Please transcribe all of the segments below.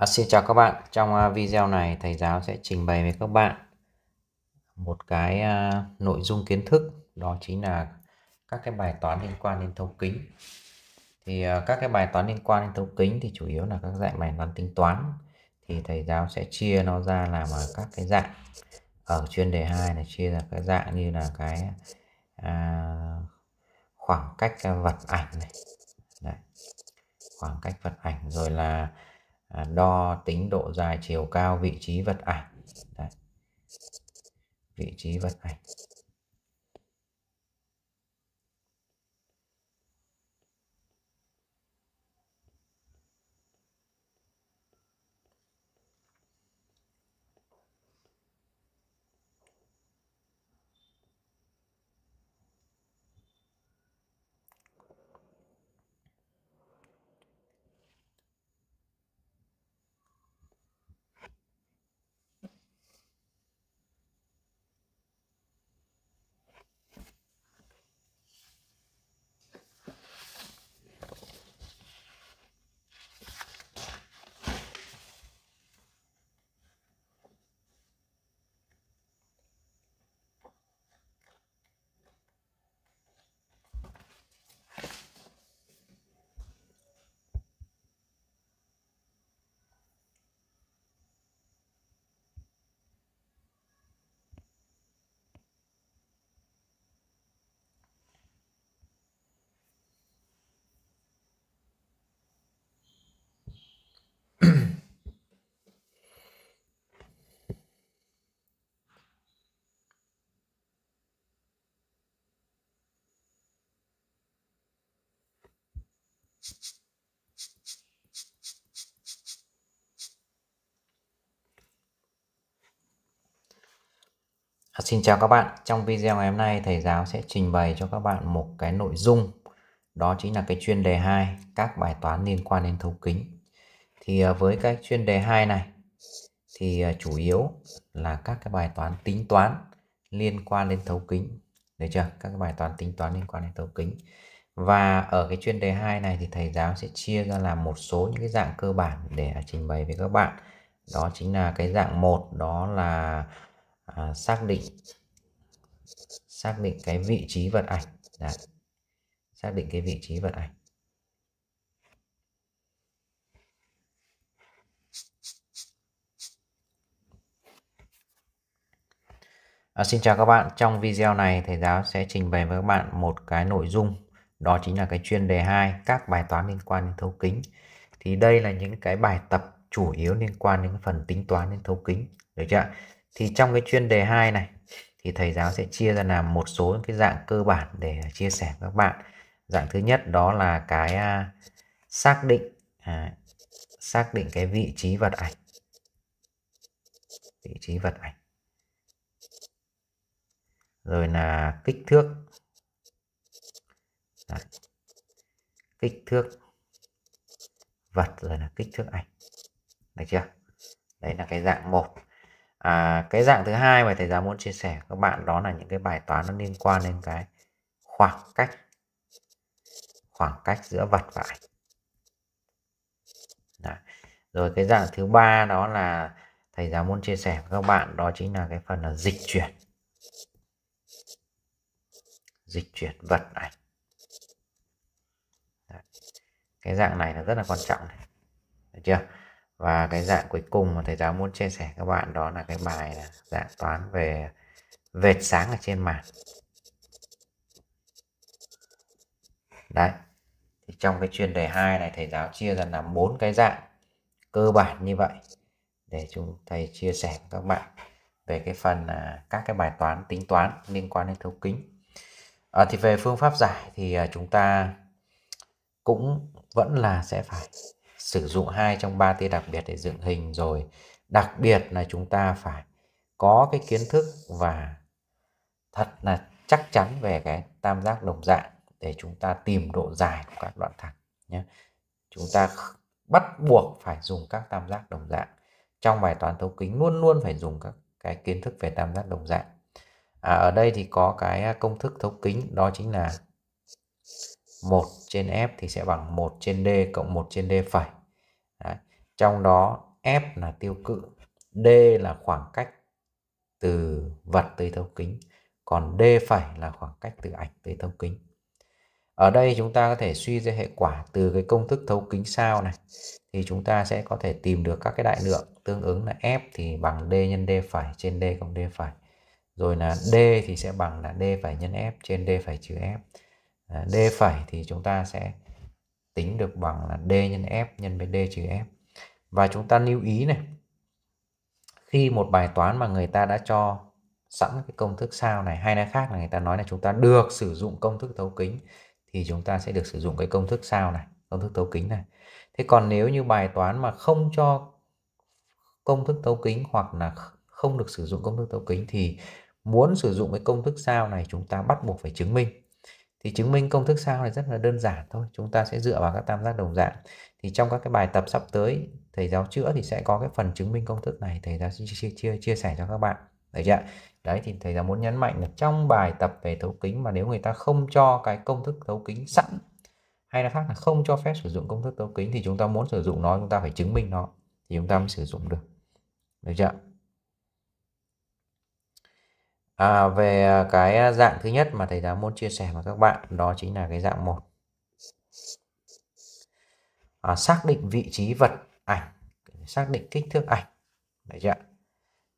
À, xin chào các bạn trong à, video này thầy giáo sẽ trình bày với các bạn một cái uh, nội dung kiến thức đó chính là các cái bài toán liên quan đến thấu kính thì uh, các cái bài toán liên quan đến thấu kính thì chủ yếu là các dạng bài toán tính toán thì thầy giáo sẽ chia nó ra làm ở các cái dạng ở chuyên đề 2 là chia ra các dạng như là cái uh, khoảng cách vật ảnh này Đấy. khoảng cách vật ảnh rồi là À, đo tính độ dài chiều cao vị trí vật ảnh Đấy. vị trí vật ảnh À, xin chào các bạn, trong video ngày hôm nay thầy giáo sẽ trình bày cho các bạn một cái nội dung đó chính là cái chuyên đề 2 các bài toán liên quan đến thấu kính. Thì à, với cái chuyên đề 2 này thì à, chủ yếu là các cái bài toán tính toán liên quan đến thấu kính. Được chưa? Các cái bài toán tính toán liên quan đến thấu kính. Và ở cái chuyên đề 2 này thì thầy giáo sẽ chia ra làm một số những cái dạng cơ bản để à, trình bày với các bạn. Đó chính là cái dạng một đó là à, xác định xác định cái vị trí vật ảnh. Đấy. Xác định cái vị trí vật ảnh. À, xin chào các bạn, trong video này thầy giáo sẽ trình bày với các bạn một cái nội dung đó chính là cái chuyên đề 2 các bài toán liên quan đến thấu kính thì đây là những cái bài tập chủ yếu liên quan đến phần tính toán đến thấu kính được chưa thì trong cái chuyên đề 2 này thì thầy giáo sẽ chia ra làm một số cái dạng cơ bản để chia sẻ các bạn dạng thứ nhất đó là cái à, xác định à, xác định cái vị trí vật ảnh vị trí vật ảnh rồi là kích thước Đấy. kích thước vật rồi là kích thước ảnh được chưa đấy là cái dạng một à, cái dạng thứ hai mà thầy giáo muốn chia sẻ các bạn đó là những cái bài toán nó liên quan đến cái khoảng cách khoảng cách giữa vật và ảnh Đấy. rồi cái dạng thứ ba đó là thầy giáo muốn chia sẻ với các bạn đó chính là cái phần là dịch chuyển dịch chuyển vật ảnh cái dạng này nó rất là quan trọng này. được chưa và cái dạng cuối cùng mà thầy giáo muốn chia sẻ các bạn đó là cái bài là dạng toán về vệt sáng ở trên màn đấy thì trong cái chuyên đề 2 này thầy giáo chia ra làm bốn cái dạng cơ bản như vậy để chúng thầy chia sẻ với các bạn về cái phần là các cái bài toán tính toán liên quan đến thấu kính à, thì về phương pháp giải thì à, chúng ta cũng vẫn là sẽ phải sử dụng hai trong ba tia đặc biệt để dựng hình rồi đặc biệt là chúng ta phải có cái kiến thức và thật là chắc chắn về cái tam giác đồng dạng để chúng ta tìm độ dài của các đoạn thẳng nhé chúng ta bắt buộc phải dùng các tam giác đồng dạng trong bài toán thấu kính luôn luôn phải dùng các cái kiến thức về tam giác đồng dạng à, ở đây thì có cái à, công thức thấu kính đó chính là 1 trên f thì sẽ bằng 1 trên d cộng 1 trên d phẩy. Đấy. Trong đó f là tiêu cự, d là khoảng cách từ vật tới thấu kính, còn d phẩy là khoảng cách từ ảnh tới thấu kính. Ở đây chúng ta có thể suy ra hệ quả từ cái công thức thấu kính sao này thì chúng ta sẽ có thể tìm được các cái đại lượng tương ứng là f thì bằng d nhân d phải trên d cộng d phải, Rồi là d thì sẽ bằng là d phải nhân f trên d phải trừ f d phẩy thì chúng ta sẽ tính được bằng là d nhân f nhân với d trừ f và chúng ta lưu ý này khi một bài toán mà người ta đã cho sẵn cái công thức sao này hay là khác là người ta nói là chúng ta được sử dụng công thức thấu kính thì chúng ta sẽ được sử dụng cái công thức sao này công thức thấu kính này thế còn nếu như bài toán mà không cho công thức thấu kính hoặc là không được sử dụng công thức thấu kính thì muốn sử dụng cái công thức sao này chúng ta bắt buộc phải chứng minh thì chứng minh công thức sao này rất là đơn giản thôi chúng ta sẽ dựa vào các tam giác đồng dạng thì trong các cái bài tập sắp tới thầy giáo chữa thì sẽ có cái phần chứng minh công thức này thầy giáo sẽ chia, chia, chia sẻ cho các bạn đấy chưa đấy thì thầy giáo muốn nhấn mạnh là trong bài tập về thấu kính mà nếu người ta không cho cái công thức thấu kính sẵn hay là khác là không cho phép sử dụng công thức thấu kính thì chúng ta muốn sử dụng nó chúng ta phải chứng minh nó thì chúng ta mới sử dụng được được chưa À, về cái dạng thứ nhất mà thầy giáo muốn chia sẻ với các bạn đó chính là cái dạng một À, xác định vị trí vật ảnh, xác định kích thước ảnh. Đấy chưa?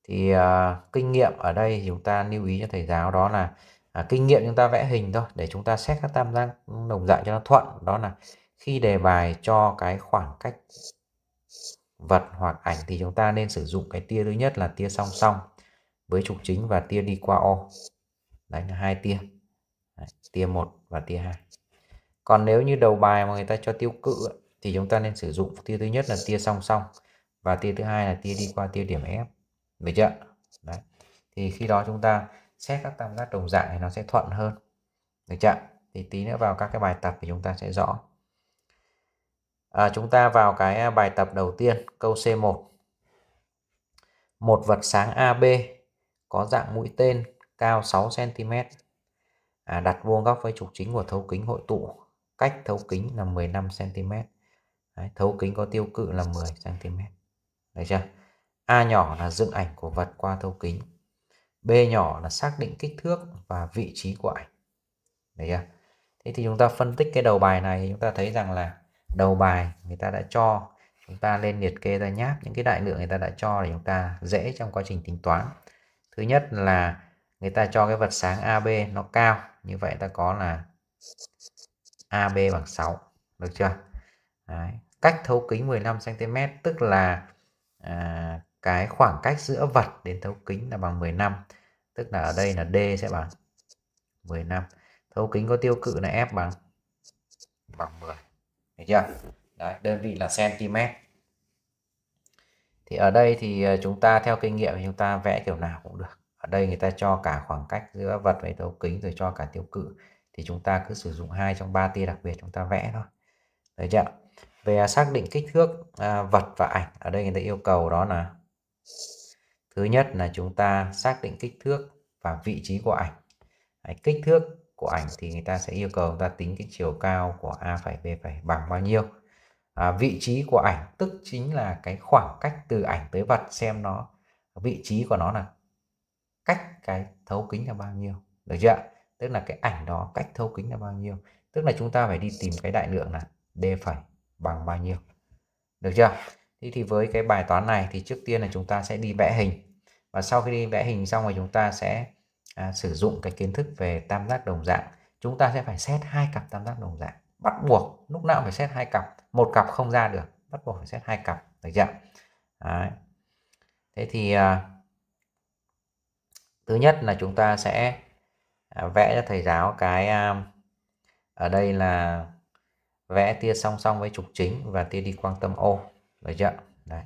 Thì à, kinh nghiệm ở đây chúng ta lưu ý cho thầy giáo đó là à, kinh nghiệm chúng ta vẽ hình thôi để chúng ta xét các tam giác đồng dạng cho nó thuận, đó là khi đề bài cho cái khoảng cách vật hoặc ảnh thì chúng ta nên sử dụng cái tia thứ nhất là tia song song với trục chính và tia đi qua O đấy là hai tia đấy, tia một và tia hai còn nếu như đầu bài mà người ta cho tiêu cự thì chúng ta nên sử dụng tia thứ nhất là tia song song và tia thứ hai là tia đi qua tia điểm F được chưa đấy thì khi đó chúng ta xét các tam giác đồng dạng thì nó sẽ thuận hơn được chưa thì tí nữa vào các cái bài tập thì chúng ta sẽ rõ à, chúng ta vào cái bài tập đầu tiên câu C1 một vật sáng AB có dạng mũi tên cao 6cm à, đặt vuông góc với trục chính của thấu kính hội tụ cách thấu kính là 15cm Đấy, thấu kính có tiêu cự là 10cm Đấy chưa A nhỏ là dựng ảnh của vật qua thấu kính B nhỏ là xác định kích thước và vị trí của ảnh Đấy chưa Thế thì chúng ta phân tích cái đầu bài này chúng ta thấy rằng là đầu bài người ta đã cho chúng ta lên liệt kê ra nháp những cái đại lượng người ta đã cho để chúng ta dễ trong quá trình tính toán thứ nhất là người ta cho cái vật sáng AB nó cao như vậy ta có là AB bằng 6 được chưa Đấy. cách thấu kính 15 cm tức là à, cái khoảng cách giữa vật đến thấu kính là bằng 15 tức là ở đây là D sẽ bằng 15 thấu kính có tiêu cự là F bằng bằng 10 được chưa Đấy, đơn vị là cm thì ở đây thì ờ, chúng ta theo kinh nghiệm chúng ta vẽ kiểu nào cũng được ở đây người ta cho cả khoảng cách giữa vật với thấu kính rồi cho cả tiêu cự thì chúng ta cứ sử dụng hai trong ba tia đặc biệt chúng ta vẽ thôi đấy chưa về xác định kích thước à, vật và ảnh ở đây người ta yêu cầu đó là thứ nhất là chúng ta xác định kích thước và vị trí của ảnh đấy, kích thước của ảnh thì người ta sẽ yêu cầu chúng ta tính cái chiều cao của a phải b phải bằng bao nhiêu à, vị trí của ảnh tức chính là cái khoảng cách từ ảnh tới vật xem nó vị trí của nó là cách cái thấu kính là bao nhiêu được chưa tức là cái ảnh đó cách thấu kính là bao nhiêu tức là chúng ta phải đi tìm cái đại lượng là d phẩy bằng bao nhiêu được chưa thì thì với cái bài toán này thì trước tiên là chúng ta sẽ đi vẽ hình và sau khi đi vẽ hình xong rồi chúng ta sẽ à, sử dụng cái kiến thức về tam giác đồng dạng chúng ta sẽ phải xét hai cặp tam giác đồng dạng bắt buộc lúc nào phải xét hai cặp một cặp không ra được bắt buộc phải xét hai cặp được chưa Đấy. thế thì à, thứ nhất là chúng ta sẽ à, vẽ cho thầy giáo cái à, ở đây là vẽ tia song song với trục chính và tia đi quang tâm ô được chưa Đấy.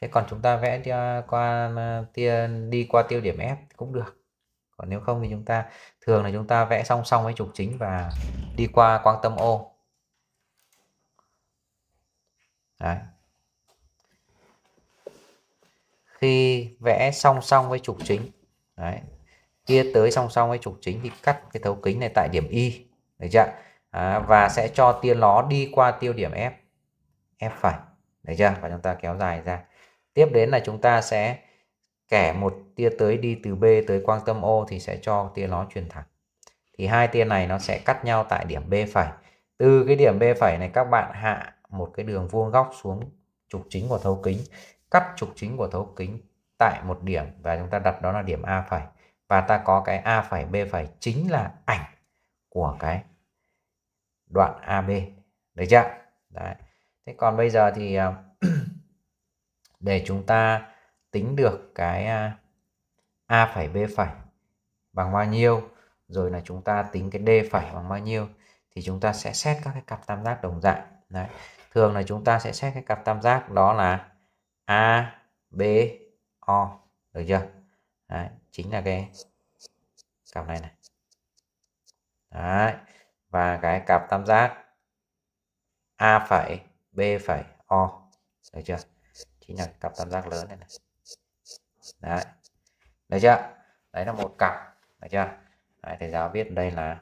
thế còn chúng ta vẽ tia qua à, tia đi qua tiêu điểm F cũng được còn nếu không thì chúng ta thường là chúng ta vẽ song song với trục chính và đi qua quang tâm ô Đấy. khi vẽ song song với trục chính Đấy. kia tới song song với trục chính thì cắt cái thấu kính này tại điểm y được chưa à, và sẽ cho tia ló đi qua tiêu điểm f f phải đấy chưa và chúng ta kéo dài ra tiếp đến là chúng ta sẽ kẻ một tia tới đi từ B tới quang tâm O thì sẽ cho tia nó truyền thẳng thì hai tia này nó sẽ cắt nhau tại điểm B phải. từ cái điểm B phải này các bạn hạ một cái đường vuông góc xuống trục chính của thấu kính cắt trục chính của thấu kính tại một điểm và chúng ta đặt đó là điểm A phải. và ta có cái A phải B phải chính là ảnh của cái đoạn AB được chưa đấy thế còn bây giờ thì à, để chúng ta tính được cái a phẩy b phẩy bằng bao nhiêu rồi là chúng ta tính cái d phẩy bằng bao nhiêu thì chúng ta sẽ xét các cái cặp tam giác đồng dạng đấy thường là chúng ta sẽ xét cái cặp tam giác đó là a b o được chưa đấy, chính là cái cặp này này đấy và cái cặp tam giác a phẩy b phẩy o được chưa chính là cặp tam giác lớn này, này đấy được chưa đấy là một cặp được chưa đấy, thầy giáo biết đây là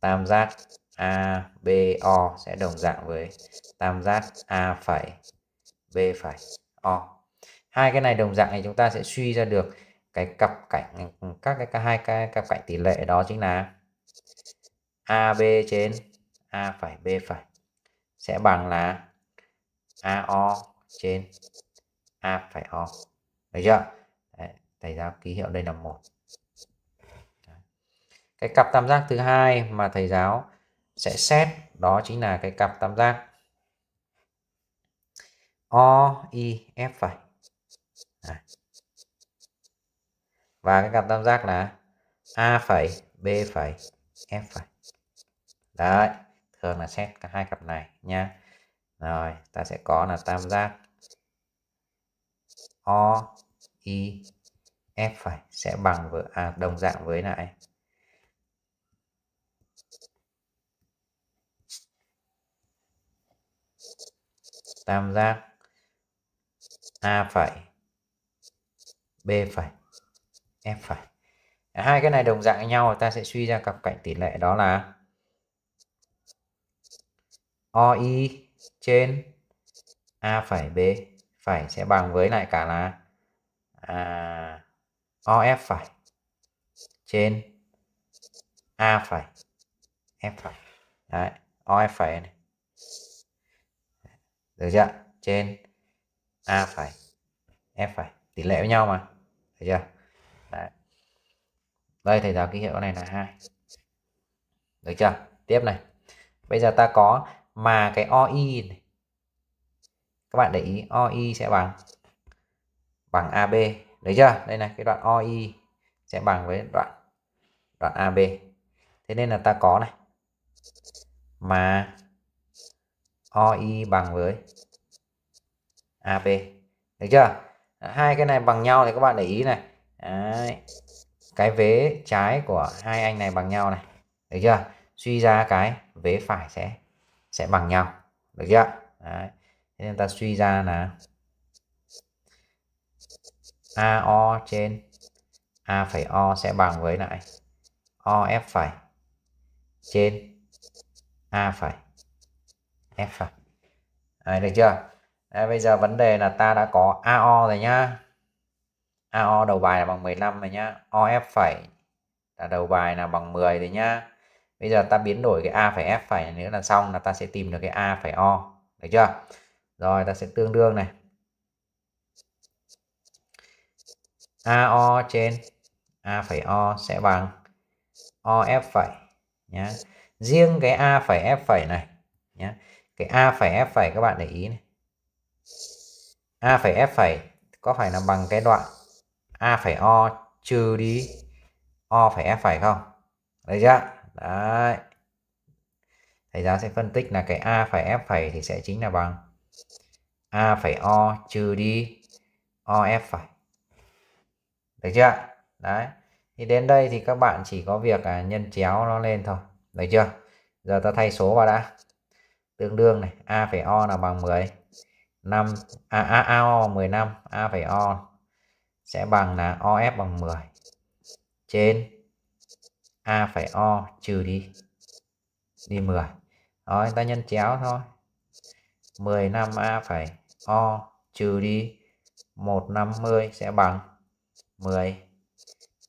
tam giác ABO sẽ đồng dạng với tam giác A phẩy B phẩy O hai cái này đồng dạng thì chúng ta sẽ suy ra được cái cặp cạnh các cái hai cái cặp cạnh tỷ lệ đó chính là AB trên A phẩy B phẩy sẽ bằng là AO trên A phẩy O được chưa Đấy, thầy giáo ký hiệu đây là một cái cặp tam giác thứ hai mà thầy giáo sẽ xét đó chính là cái cặp tam giác O I F phải và cái cặp tam giác là A phẩy B phẩy F phẩy đấy thường là xét cả hai cặp này nha rồi ta sẽ có là tam giác O y f phải sẽ bằng với à, đồng dạng với lại tam giác a phải b phải f phải hai cái này đồng dạng với nhau ta sẽ suy ra cặp cạnh tỷ lệ đó là OI trên A phải B phải sẽ bằng với lại cả là à, OF phải trên A phải F phải đấy OF phải này. được chưa trên A phải F phải tỷ lệ với nhau mà được chưa đấy. đây thầy giáo ký hiệu này là hai được chưa tiếp này bây giờ ta có mà cái OI này các bạn để ý OI sẽ bằng bằng AB đấy chưa đây này cái đoạn OI sẽ bằng với đoạn đoạn AB thế nên là ta có này mà OI bằng với AB được chưa hai cái này bằng nhau thì các bạn để ý này Đấy. cái vế trái của hai anh này bằng nhau này được chưa suy ra cái vế phải sẽ sẽ bằng nhau được chưa Đấy. Thế nên ta suy ra là AO trên A phẩy O sẽ bằng với lại OF phẩy trên A phẩy F phẩy. Đấy, được chưa? Đấy, bây giờ vấn đề là ta đã có AO rồi nhá. AO đầu bài là bằng 15 rồi nhá. OF phẩy là đầu bài là bằng 10 rồi nhá. Bây giờ ta biến đổi cái A phải F phải nữa là xong là ta sẽ tìm được cái A phải O. Được chưa? Rồi ta sẽ tương đương này. AO trên A phẩy O sẽ bằng OF phẩy nhá. Riêng cái A phẩy F phẩy này nhá. Cái A phẩy F phẩy các bạn để ý này. A phẩy F phẩy có phải là bằng cái đoạn A phẩy O trừ đi O phẩy F phẩy không? Đấy chưa? Đấy. Thầy giáo sẽ phân tích là cái A phẩy F phẩy thì sẽ chính là bằng A phẩy O trừ đi O F phẩy được chưa đấy thì đến đây thì các bạn chỉ có việc à, nhân chéo nó lên thôi được chưa giờ ta thay số vào đã tương đương này a phải o là bằng 10 5 à, a a o ao 15 a phải o sẽ bằng là of bằng 10 trên a phải o trừ đi đi 10 rồi ta nhân chéo thôi 15 a phải o trừ đi 150 sẽ bằng 10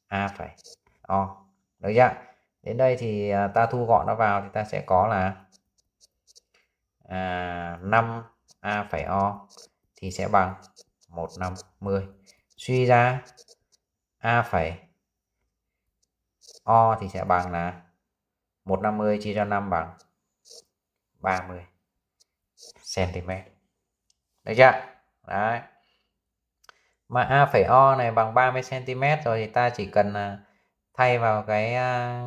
a phải o được chưa đến đây thì à, ta thu gọn nó vào thì ta sẽ có là à, 5 a phải o thì sẽ bằng 150 suy ra a phải o thì sẽ bằng là 150 chia cho 5 bằng 30 cm. Được chưa? Đấy mà A phẩy O này bằng 30 cm rồi thì ta chỉ cần à, thay vào cái à,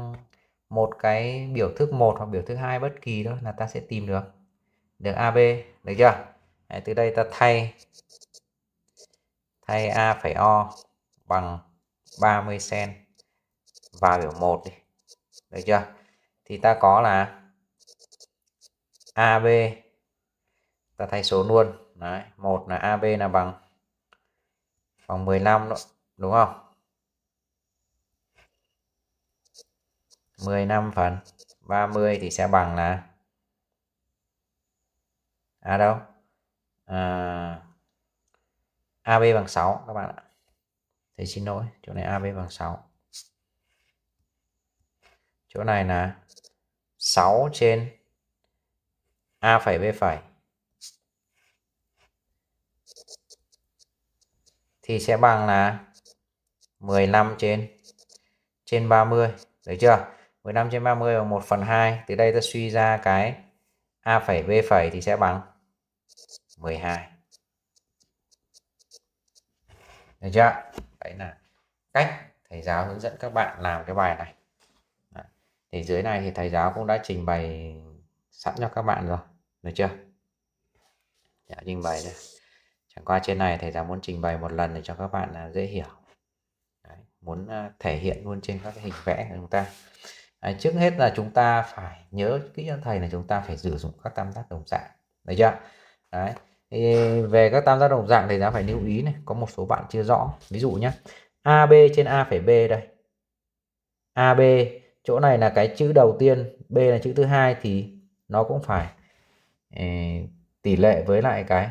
một cái biểu thức một hoặc biểu thức hai bất kỳ thôi là ta sẽ tìm được được AB được chưa Đấy, từ đây ta thay thay A phẩy O bằng 30 cm vào biểu 1 đi. Được chưa? Thì ta có là AB ta thay số luôn. Đấy, 1 là AB là bằng bằng 15 đó, đúng không 15 phần 30 thì sẽ bằng là à đâu à, AB bằng 6 các bạn ạ thì xin lỗi chỗ này AB bằng 6 chỗ này là 6 trên A phẩy B phẩy thì sẽ bằng là 15 trên trên 30 được chưa 15 trên 30 bằng 1 phần 2 từ đây ta suy ra cái A phẩy B phẩy thì sẽ bằng 12 được chưa đấy là cách thầy giáo hướng dẫn các bạn làm cái bài này thì dưới này thì thầy giáo cũng đã trình bày sẵn cho các bạn rồi được chưa dạ, trình bày đây chẳng qua trên này thầy giáo muốn trình bày một lần để cho các bạn à, dễ hiểu Đấy, muốn à, thể hiện luôn trên các cái hình vẽ của chúng ta à, trước hết là chúng ta phải nhớ kỹ cho thầy là chúng ta phải sử dụng các tam giác đồng dạng được chưa Đấy. Thì về các tam giác đồng dạng thầy giáo phải lưu ý này có một số bạn chưa rõ ví dụ nhé AB trên A phải B đây AB chỗ này là cái chữ đầu tiên B là chữ thứ hai thì nó cũng phải eh, tỷ lệ với lại cái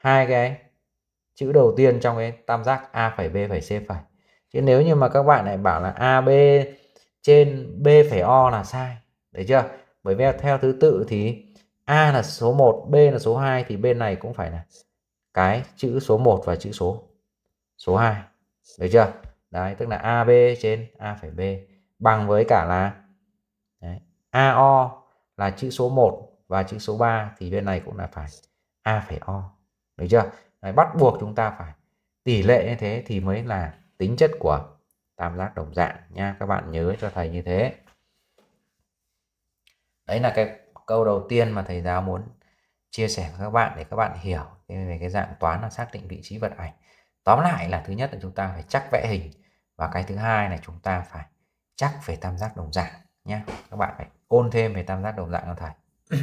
hai cái chữ đầu tiên trong cái tam giác a phải b phải c phải. chứ nếu như mà các bạn lại bảo là ab trên b phải o là sai đấy chưa bởi vì theo thứ tự thì a là số 1 b là số 2 thì bên này cũng phải là cái chữ số 1 và chữ số số 2 đấy chưa đấy tức là ab trên a phải b bằng với cả là đấy, ao là chữ số 1 và chữ số 3 thì bên này cũng là phải a phải o được chưa Đấy, bắt buộc chúng ta phải tỷ lệ như thế thì mới là tính chất của tam giác đồng dạng nha các bạn nhớ cho thầy như thế đấy là cái câu đầu tiên mà thầy giáo muốn chia sẻ với các bạn để các bạn hiểu về cái dạng toán là xác định vị trí vật ảnh tóm lại là thứ nhất là chúng ta phải chắc vẽ hình và cái thứ hai là chúng ta phải chắc về tam giác đồng dạng nhé các bạn phải ôn thêm về tam giác đồng dạng cho thầy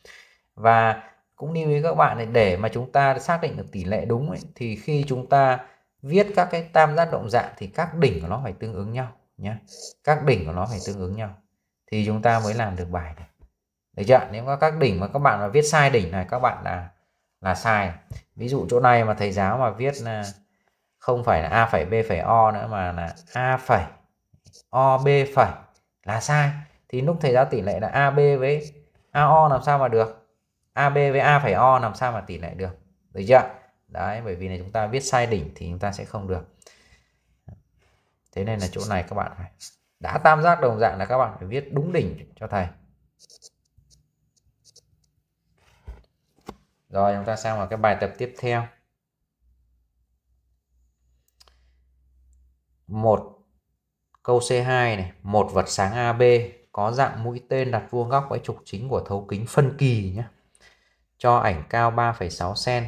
và cũng lưu ý các bạn này để mà chúng ta xác định được tỷ lệ đúng ấy, thì khi chúng ta viết các cái tam giác động dạng thì các đỉnh của nó phải tương ứng nhau nhé các đỉnh của nó phải tương ứng nhau thì chúng ta mới làm được bài này được chưa nếu có các đỉnh mà các bạn mà viết sai đỉnh này các bạn là là sai ví dụ chỗ này mà thầy giáo mà viết là không phải là a phải b phải o nữa mà là a phải o b phải là sai thì lúc thầy giáo tỷ lệ là ab với ao làm sao mà được AB với A phải O làm sao mà tỉ lệ được được chưa đấy bởi vì là chúng ta viết sai đỉnh thì chúng ta sẽ không được thế nên là chỗ này các bạn phải đã tam giác đồng dạng là các bạn phải viết đúng đỉnh cho thầy rồi chúng ta sang vào cái bài tập tiếp theo một câu C2 này một vật sáng AB có dạng mũi tên đặt vuông góc với trục chính của thấu kính phân kỳ nhé cho ảnh cao 3,6 cm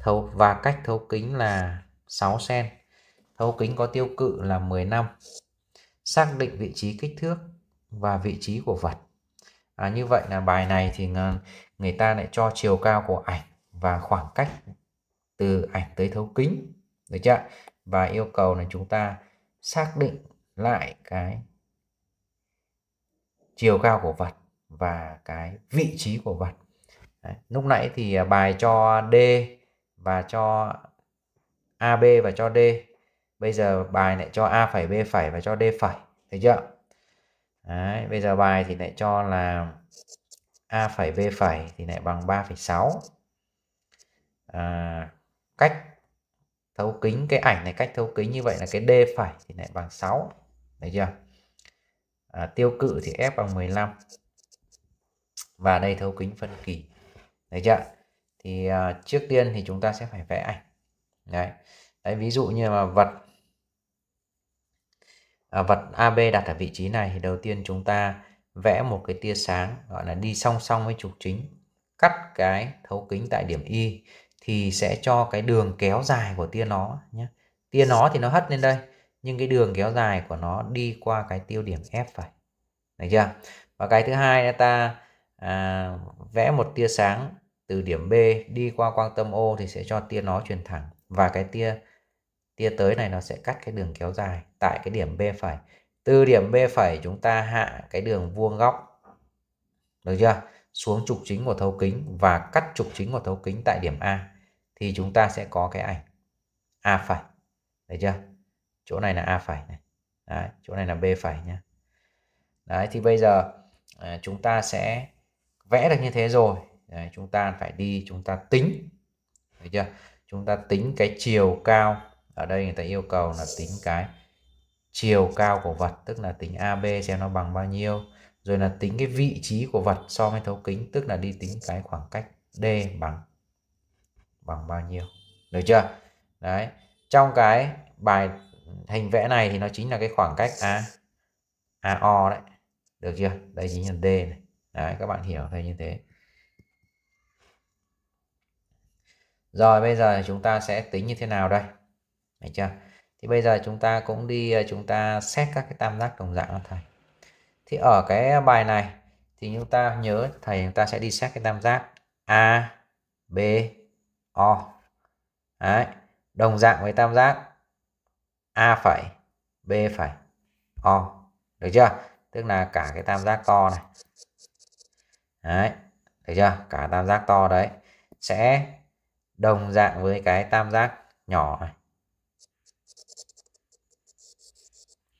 thấu và cách thấu kính là 6 cm. Thấu kính có tiêu cự là 15. Xác định vị trí kích thước và vị trí của vật. À, như vậy là bài này thì người ta lại cho chiều cao của ảnh và khoảng cách từ ảnh tới thấu kính. Được chưa? Và yêu cầu là chúng ta xác định lại cái chiều cao của vật và cái vị trí của vật Đấy. lúc nãy thì à, bài cho D và cho AB và cho D bây giờ bài lại cho A phẩy B phẩy và cho D phẩy thấy chưa Đấy. bây giờ bài thì lại cho là A phẩy B phẩy thì lại bằng 3,6 à, cách thấu kính cái ảnh này cách thấu kính như vậy là cái D phẩy thì lại bằng 6 thấy chưa à, tiêu cự thì F bằng 15 và đây thấu kính phân kỳ đấy chưa thì uh, trước tiên thì chúng ta sẽ phải vẽ ảnh đấy đấy ví dụ như là vật à, vật AB đặt ở vị trí này thì đầu tiên chúng ta vẽ một cái tia sáng gọi là đi song song với trục chính cắt cái thấu kính tại điểm Y thì sẽ cho cái đường kéo dài của tia nó nhé tia nó thì nó hất lên đây nhưng cái đường kéo dài của nó đi qua cái tiêu điểm F phải đấy chưa và cái thứ hai là ta à, vẽ một tia sáng từ điểm B đi qua quang tâm O thì sẽ cho tia nó truyền thẳng và cái tia tia tới này nó sẽ cắt cái đường kéo dài tại cái điểm B phải. Từ điểm B phải chúng ta hạ cái đường vuông góc. Được chưa? Xuống trục chính của thấu kính và cắt trục chính của thấu kính tại điểm A thì chúng ta sẽ có cái ảnh A phải. Được chưa? Chỗ này là A phải này. Đấy, chỗ này là B phải nhá. Đấy thì bây giờ à, chúng ta sẽ vẽ được như thế rồi Đấy, chúng ta phải đi chúng ta tính Đấy chưa chúng ta tính cái chiều cao ở đây người ta yêu cầu là tính cái chiều cao của vật tức là tính AB xem nó bằng bao nhiêu rồi là tính cái vị trí của vật so với thấu kính tức là đi tính cái khoảng cách D bằng bằng bao nhiêu được chưa đấy trong cái bài hình vẽ này thì nó chính là cái khoảng cách A AO đấy được chưa đây chính là D này đấy các bạn hiểu thấy như thế rồi bây giờ chúng ta sẽ tính như thế nào đây Đấy chưa thì bây giờ chúng ta cũng đi ờ, chúng ta xét các cái tam giác đồng dạng thầy thì ở cái bài này thì chúng ta nhớ thầy chúng ta sẽ đi xét cái tam giác A B O Đấy. đồng dạng với tam giác A phẩy B phẩy O được chưa tức là cả cái tam giác to này đấy được chưa cả tam giác to đấy sẽ đồng dạng với cái tam giác nhỏ này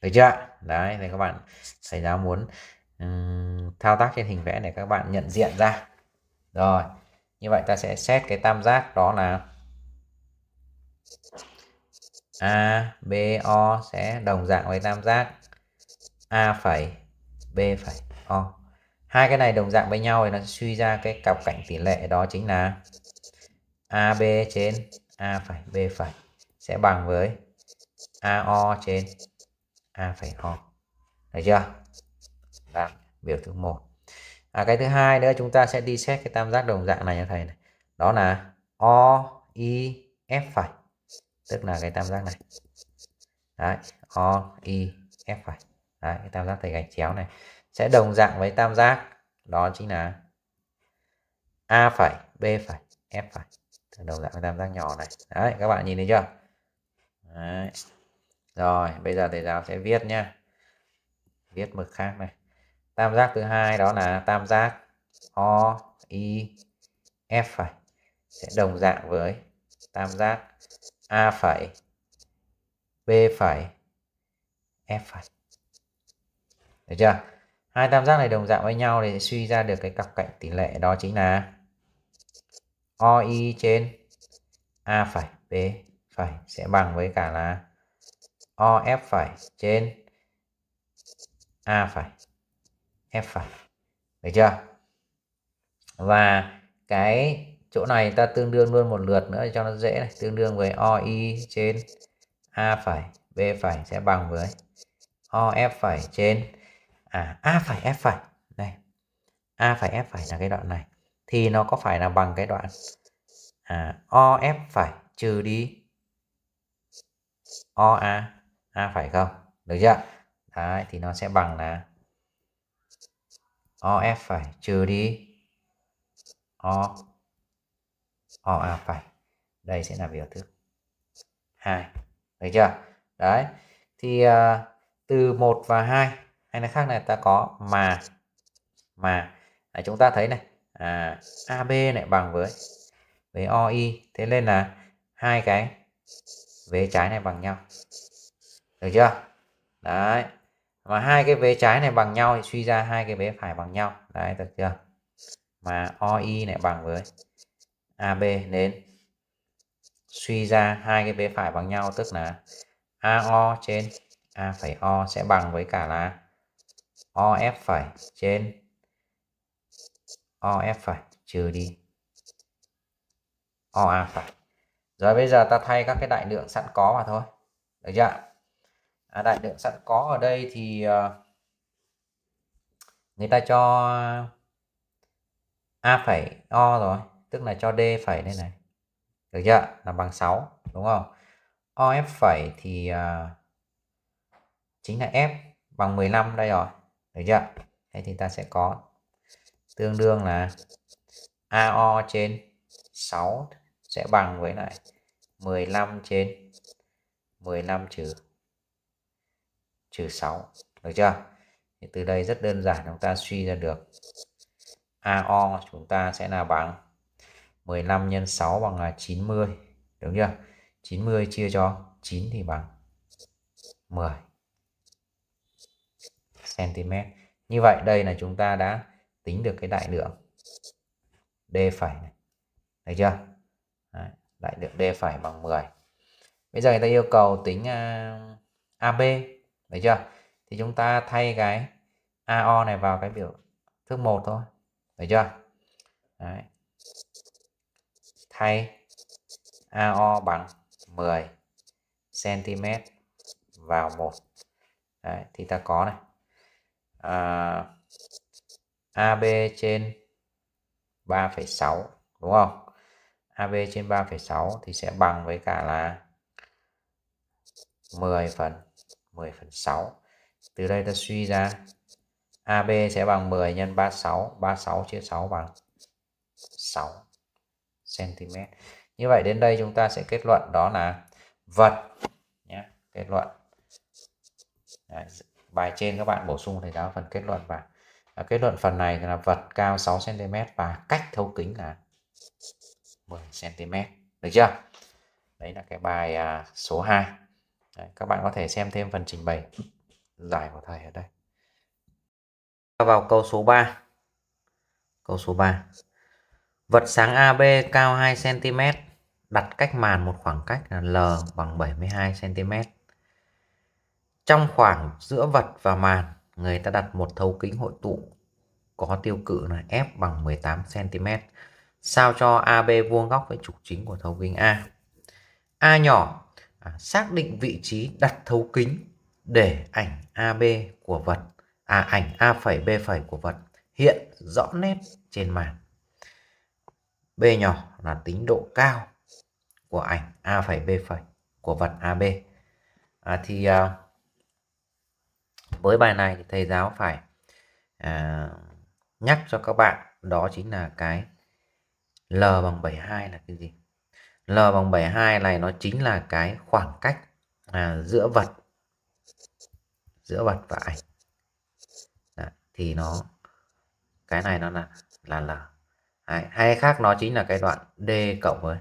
được chưa đấy thì các bạn thầy giáo muốn um, thao tác trên hình vẽ để các bạn nhận diện ra rồi như vậy ta sẽ xét cái tam giác đó là a b o sẽ đồng dạng với tam giác a phẩy b phẩy o hai cái này đồng dạng với nhau thì nó suy ra cái cặp cạnh tỷ lệ đó chính là AB trên A phẩy B phẩy sẽ bằng với AO trên A phẩy O. Được chưa? Đó, vâng, biểu thứ một. À, cái thứ hai nữa chúng ta sẽ đi xét cái tam giác đồng dạng này cho thầy này. Đó là O I F phẩy tức là cái tam giác này. Đấy, O I F phẩy. Đấy, cái tam giác thầy gạch chéo này sẽ đồng dạng với tam giác đó chính là A phẩy B phẩy F phẩy đồng dạng tam giác nhỏ này đấy các bạn nhìn thấy chưa đấy. rồi bây giờ thầy giáo sẽ viết nhá viết mực khác này tam giác thứ hai đó là tam giác o i f phải sẽ đồng dạng với tam giác a phẩy b phẩy f phẩy được chưa hai tam giác này đồng dạng với nhau thì suy ra được cái cặp cạnh tỷ lệ đó chính là OI trên A phải B phải sẽ bằng với cả là OF phải trên A phải F phải Được chưa? Và cái chỗ này ta tương đương luôn một lượt nữa cho nó dễ này, tương đương với OI trên A phải B phải sẽ bằng với OF phải trên à A phải F phải Đây. A phải F phải là cái đoạn này thì nó có phải là bằng cái đoạn à, OF phải trừ đi OA A phải không được chưa Đấy, thì nó sẽ bằng là OF phải trừ đi O OA phải đây sẽ là biểu thức 2 được chưa đấy thì uh, từ 1 và 2 hay là khác này ta có mà mà à, chúng ta thấy này à, AB lại bằng với với OI thế nên là hai cái vế trái này bằng nhau được chưa đấy mà hai cái vế trái này bằng nhau thì suy ra hai cái vế phải bằng nhau đấy được chưa mà OI lại bằng với AB nên suy ra hai cái vế phải bằng nhau tức là AO trên A phải O sẽ bằng với cả là OF phải trên OF phải trừ đi OA phải rồi bây giờ ta thay các cái đại lượng sẵn có mà thôi được chưa à, đại lượng sẵn có ở đây thì ờ, người ta cho A phải O rồi tức là cho D phải đây này được chưa là bằng 6 đúng không OF phải thì ờ, chính là F bằng 15 đây rồi được chưa thế thì ta sẽ có tương đương là AO trên 6 sẽ bằng với lại 15 trên 15 trừ trừ 6 được chưa thì từ đây rất đơn giản chúng ta suy ra được AO chúng ta sẽ là bằng 15 nhân 6 bằng là 90 đúng chưa 90 chia cho 9 thì bằng 10 cm như vậy đây là chúng ta đã tính được cái đại lượng d phải này. Thấy chưa? Đấy, đại lượng d phải bằng 10. Bây giờ người ta yêu cầu tính uh, AB, thấy chưa? Thì chúng ta thay cái AO này vào cái biểu thước 1 thôi. Thấy chưa? Đấy. Thay AO bằng 10 cm vào 1. Đấy, thì ta có này. À, AB trên 3,6 đúng không? AB trên 3,6 thì sẽ bằng với cả là 10 phần 10 phần 6. Từ đây ta suy ra AB sẽ bằng 10 nhân 36, 36 chia 6 bằng 6 cm. Như vậy đến đây chúng ta sẽ kết luận đó là vật nhé, kết luận. Đấy. Bài trên các bạn bổ sung thầy giáo phần kết luận vào kết luận phần này là vật cao 6 cm và cách thấu kính là 10 cm được chưa đấy là cái bài à, số 2 đấy, các bạn có thể xem thêm phần trình bày giải của thầy ở đây vào câu số 3 câu số 3 vật sáng AB cao 2 cm đặt cách màn một khoảng cách là L bằng 72 cm trong khoảng giữa vật và màn người ta đặt một thấu kính hội tụ có tiêu cự là F bằng 18 cm sao cho AB vuông góc với trục chính của thấu kính A. A nhỏ à, xác định vị trí đặt thấu kính để ảnh AB của vật à ảnh A B của vật hiện rõ nét trên màn. B nhỏ là tính độ cao của ảnh A B của vật AB. À, thì à, với bài này thì thầy giáo phải à, nhắc cho các bạn đó chính là cái L bằng 72 là cái gì L bằng 72 này nó chính là cái khoảng cách à, giữa vật giữa vật và ảnh Đấy, thì nó cái này nó là là l Đấy, hay khác nó chính là cái đoạn D cộng với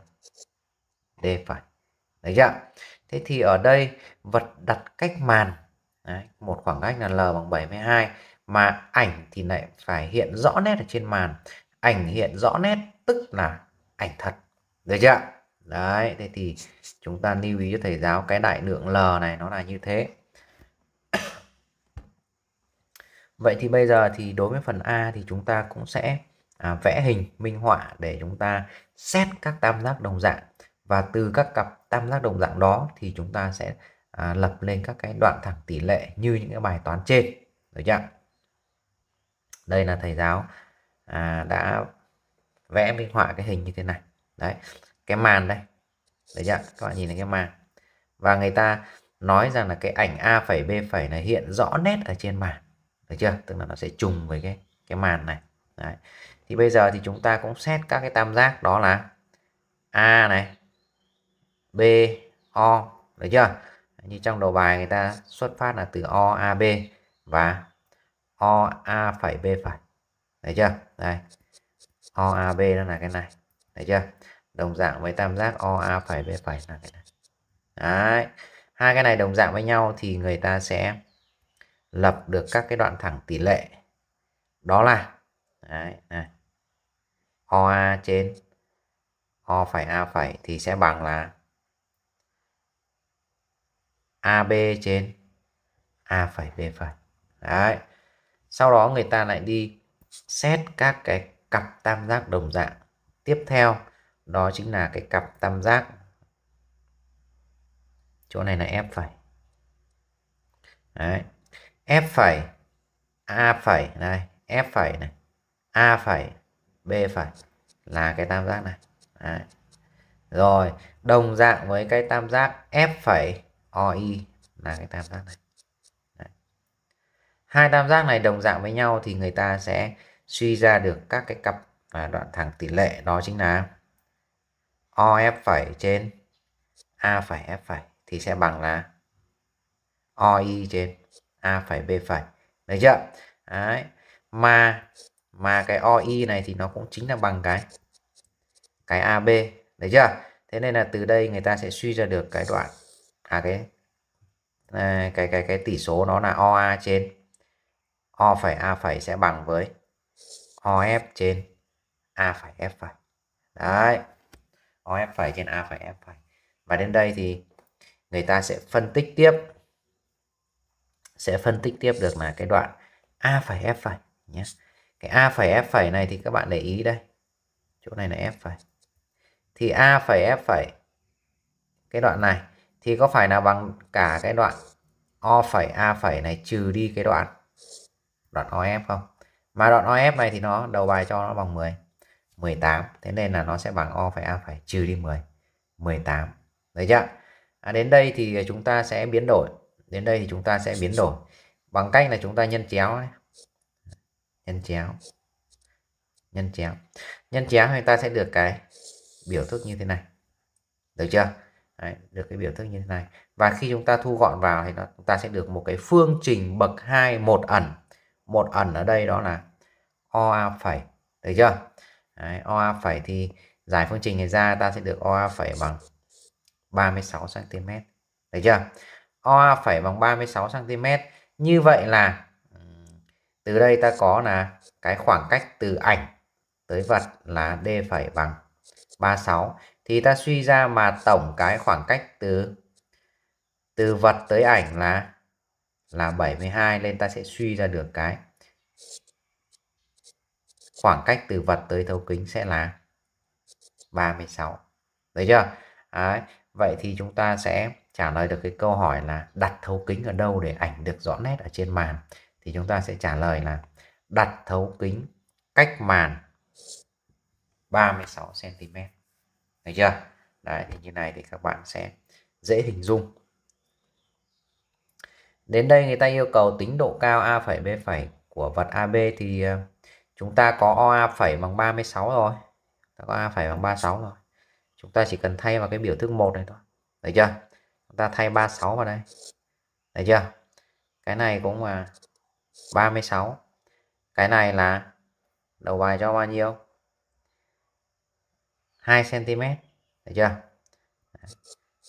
D phải đấy chưa thế thì ở đây vật đặt cách màn Đấy, một khoảng cách là L bằng 72 mà ảnh thì lại phải hiện rõ nét ở trên màn ảnh hiện rõ nét tức là ảnh thật được chưa đấy thế thì chúng ta lưu ý cho thầy giáo cái đại lượng L này nó là như thế vậy thì bây giờ thì đối với phần A thì chúng ta cũng sẽ à, vẽ hình minh họa để chúng ta xét các tam giác đồng dạng và từ các cặp tam giác đồng dạng đó thì chúng ta sẽ à, lập lên các cái đoạn thẳng tỷ lệ như những cái bài toán trên được chưa đây là thầy giáo à, đã vẽ minh họa cái hình như thế này đấy cái màn đây được chưa các bạn nhìn thấy cái màn và người ta nói rằng là cái ảnh a phẩy b phẩy này hiện rõ nét ở trên màn được chưa tức là nó sẽ trùng với cái cái màn này đấy. thì bây giờ thì chúng ta cũng xét các cái tam giác đó là a này b o được chưa như trong đầu bài người ta xuất phát là từ OAB và OA phải B phải đấy chưa đây OAB nó là cái này đấy chưa đồng dạng với tam giác OA phải B phải là cái này đấy hai cái này đồng dạng với nhau thì người ta sẽ lập được các cái đoạn thẳng tỷ lệ đó là đấy, này. OA trên O phải A phải thì sẽ bằng là AB trên A phẩy B phẩy. Đấy. Sau đó người ta lại đi xét các cái cặp tam giác đồng dạng. Tiếp theo đó chính là cái cặp tam giác chỗ này là F phẩy. Đấy. F phẩy A phẩy này, F phẩy này, A phẩy, B phẩy là cái tam giác này. Đấy. Rồi, đồng dạng với cái tam giác F phải OI là cái tam giác này Đấy. hai tam giác này đồng dạng với nhau thì người ta sẽ suy ra được các cái cặp và đoạn thẳng tỷ lệ đó chính là OF phải trên A phải F phải thì sẽ bằng là OI trên A phải B phải đấy chưa Đấy. mà mà cái OI này thì nó cũng chính là bằng cái cái AB đấy chưa thế nên là từ đây người ta sẽ suy ra được cái đoạn à cái cái cái cái tỷ số nó là OA trên O phải A phải sẽ bằng với OF trên A phải F phải đấy OF phải trên A phải F phải và đến đây thì người ta sẽ phân tích tiếp sẽ phân tích tiếp được là cái đoạn A phải F phải nhé cái A phải F phải này thì các bạn để ý đây chỗ này là F phải, thì A phải F phải cái đoạn này thì có phải là bằng cả cái đoạn O phẩy A phẩy này trừ đi cái đoạn đoạn OF không? Mà đoạn OF này thì nó đầu bài cho nó bằng 10, 18. Thế nên là nó sẽ bằng O phẩy A phẩy trừ đi 10, 18. Đấy chưa? À, đến đây thì chúng ta sẽ biến đổi. Đến đây thì chúng ta sẽ biến đổi bằng cách là chúng ta nhân chéo này. Nhân chéo. Nhân chéo. Nhân chéo thì ta sẽ được cái biểu thức như thế này. Được chưa? Đấy, được cái biểu thức như thế này và khi chúng ta thu gọn vào thì nó, chúng ta sẽ được một cái phương trình bậc 2 một ẩn một ẩn ở đây đó là OA phẩy thấy chưa Đấy, OA phẩy thì giải phương trình này ra ta sẽ được OA phẩy bằng 36 cm thấy chưa OA phẩy bằng 36 cm như vậy là từ đây ta có là cái khoảng cách từ ảnh tới vật là D phẩy bằng 36 thì ta suy ra mà tổng cái khoảng cách từ từ vật tới ảnh là là 72 nên ta sẽ suy ra được cái khoảng cách từ vật tới thấu kính sẽ là 36 đấy chưa đấy. vậy thì chúng ta sẽ trả lời được cái câu hỏi là đặt thấu kính ở đâu để ảnh được rõ nét ở trên màn thì chúng ta sẽ trả lời là đặt thấu kính cách màn 36 cm đấy chưa đấy thì như này thì các bạn sẽ dễ hình dung đến đây người ta yêu cầu tính độ cao a phẩy b phẩy của vật ab thì ờ, chúng ta có oa phẩy bằng 36 rồi ta có a phẩy bằng 36 rồi chúng ta chỉ cần thay vào cái biểu thức một này thôi thấy chưa chúng ta thay 36 vào đây thấy chưa cái này cũng là 36 cái này là đầu bài cho bao nhiêu 2 cm được chưa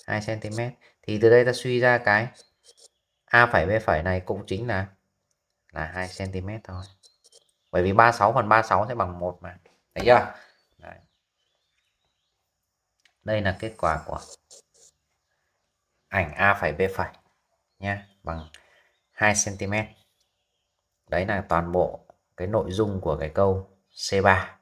2 cm thì từ đây ta suy ra cái a phẩy b phẩy này cũng chính là là 2 cm thôi bởi vì 36 phần 36 sẽ bằng 1 mà thấy chưa Đấy. đây là kết quả của ảnh a phẩy b phẩy nha bằng 2 cm đấy là toàn bộ cái nội dung của cái câu C3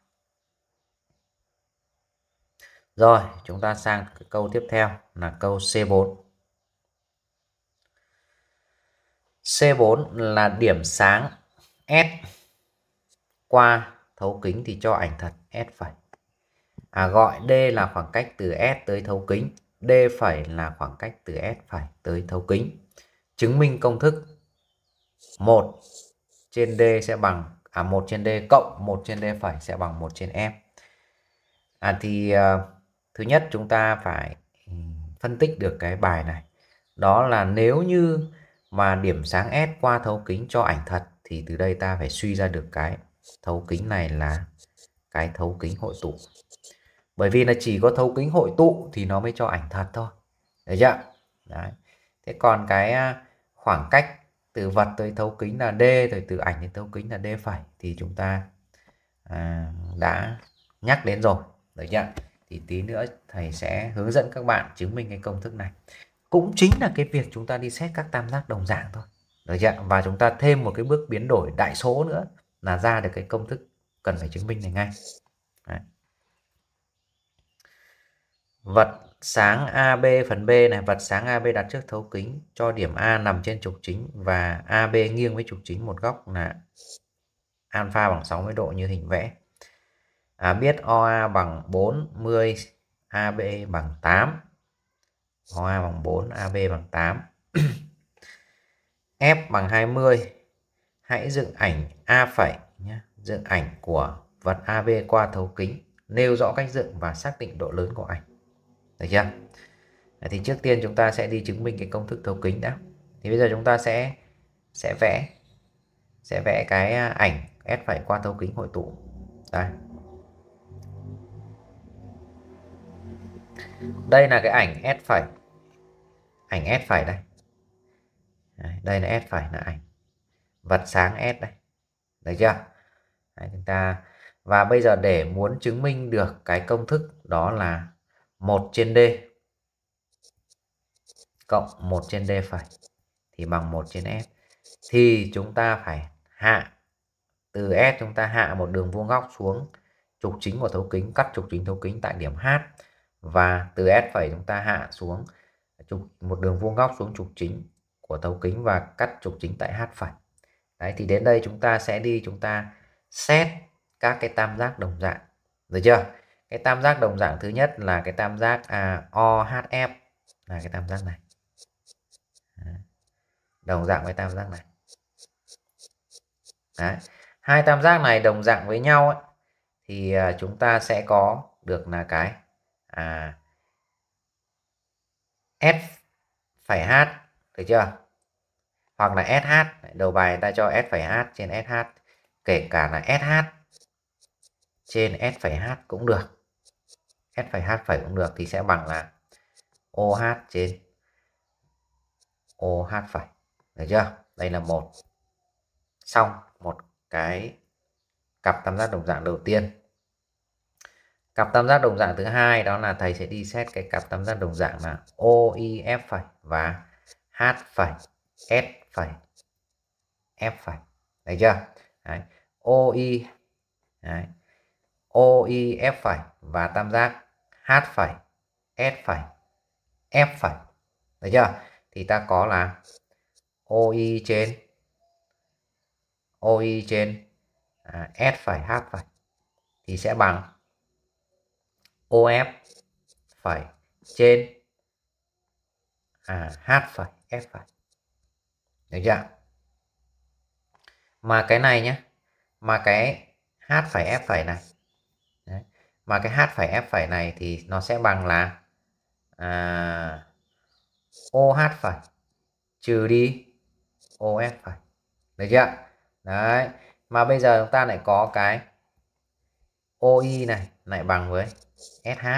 rồi, chúng ta sang cái câu tiếp theo là câu C4. C4 là điểm sáng S qua thấu kính thì cho ảnh thật S phải. À, gọi D là khoảng cách từ S tới thấu kính, D phải là khoảng cách từ S phải tới thấu kính. Chứng minh công thức 1 trên D sẽ bằng à 1 trên D cộng 1 trên D phải sẽ bằng 1 trên F. À thì uh, thứ nhất chúng ta phải ừ, phân tích được cái bài này đó là nếu như mà điểm sáng S qua thấu kính cho ảnh thật thì từ đây ta phải suy ra được cái thấu kính này là cái thấu kính hội tụ bởi vì là chỉ có thấu kính hội tụ thì nó mới cho ảnh thật thôi đấy chưa đấy thế còn cái à, khoảng cách từ vật tới thấu kính là d rồi từ ảnh đến thấu kính là d phải thì chúng ta à, đã nhắc đến rồi đấy chưa thì tí nữa thầy sẽ hướng dẫn các bạn chứng minh cái công thức này cũng chính là cái việc chúng ta đi xét các tam giác đồng dạng thôi được chưa? và chúng ta thêm một cái bước biến đổi đại số nữa là ra được cái công thức cần phải chứng minh này ngay Đấy. vật sáng AB phần B này vật sáng AB đặt trước thấu kính cho điểm A nằm trên trục chính và AB nghiêng với trục chính một góc là alpha bằng 60 độ như hình vẽ à, biết OA bằng 40 AB bằng 8 OA bằng 4 AB bằng 8 F bằng 20 hãy dựng ảnh A phẩy nhé dựng ảnh của vật AB qua thấu kính nêu rõ cách dựng và xác định độ lớn của ảnh được chưa thì trước tiên chúng ta sẽ đi chứng minh cái công thức thấu kính đã thì bây giờ chúng ta sẽ sẽ vẽ sẽ vẽ cái à, ảnh S phải qua thấu kính hội tụ đây đây là cái ảnh s phẩy ảnh s phẩy đây đây là s phẩy là ảnh vật sáng s đây đấy chưa đấy, chúng ta và bây giờ để muốn chứng minh được cái công thức đó là 1 trên d cộng 1 trên d phẩy thì bằng 1 trên s thì chúng ta phải hạ từ S chúng ta hạ một đường vuông góc xuống trục chính của thấu kính cắt trục chính thấu kính tại điểm H và từ S phẩy chúng ta hạ xuống trục một đường vuông góc xuống trục chính của thấu kính và cắt trục chính tại H phẩy. Đấy thì đến đây chúng ta sẽ đi chúng ta xét các cái tam giác đồng dạng. Được chưa? Cái tam giác đồng dạng thứ nhất là cái tam giác à, OHF là cái tam giác này. Đồng dạng với tam giác này. Đấy. Hai tam giác này đồng dạng với nhau ấy, thì à, chúng ta sẽ có được là cái à, s phải h được chưa hoặc là sh đầu bài ta cho s phải h trên sh kể cả là sh trên s phải h cũng được s phải h phải cũng được thì sẽ bằng là oh trên oh phải được chưa đây là một xong một cái cặp tam giác đồng dạng đầu tiên cặp tam giác đồng dạng thứ hai đó là thầy sẽ đi xét cái cặp tam giác đồng dạng là OIF phải và H phải S phẩy F phẩy đấy chưa đấy. OI đấy. OIF phải và tam giác H phải S phẩy F phẩy đấy chưa thì ta có là OI trên OI trên à, S phải H phải thì sẽ bằng OF phải trên à, H phẩy F phải được chưa mà cái này nhé mà cái H phẩy F phẩy này Đấy. mà cái H phẩy F phẩy này thì nó sẽ bằng là à, OH phải trừ đi OF phải được chưa đấy mà bây giờ chúng ta lại có cái OI này lại bằng với SH.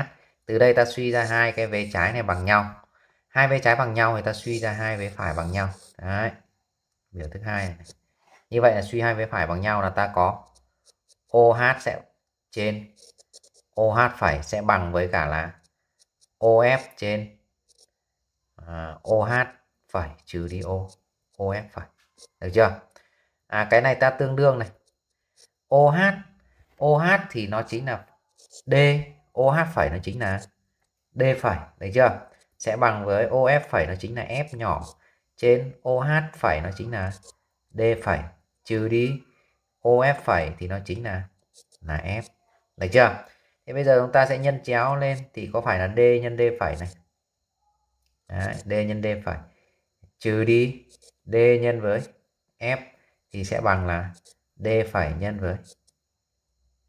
Từ đây ta suy ra hai cái vế trái này bằng nhau. Hai vế trái bằng nhau thì ta suy ra hai vế phải bằng nhau. Đấy. Biểu thức hai Như vậy là suy hai vế phải bằng nhau là ta có OH sẽ trên OH phải sẽ bằng với cả là OF trên à, OH phải trừ đi O OF phải. Được chưa? À cái này ta tương đương này. OH OH thì nó chính là D OH phải nó chính là D phải được chưa sẽ bằng với OF phải nó chính là F nhỏ trên OH phải nó chính là D phải trừ đi OF phải thì nó chính là là F được chưa thế bây giờ chúng ta sẽ nhân chéo lên thì có phải là D nhân D phải này Đấy, D nhân D phải trừ đi D nhân với F thì sẽ bằng là D phải nhân với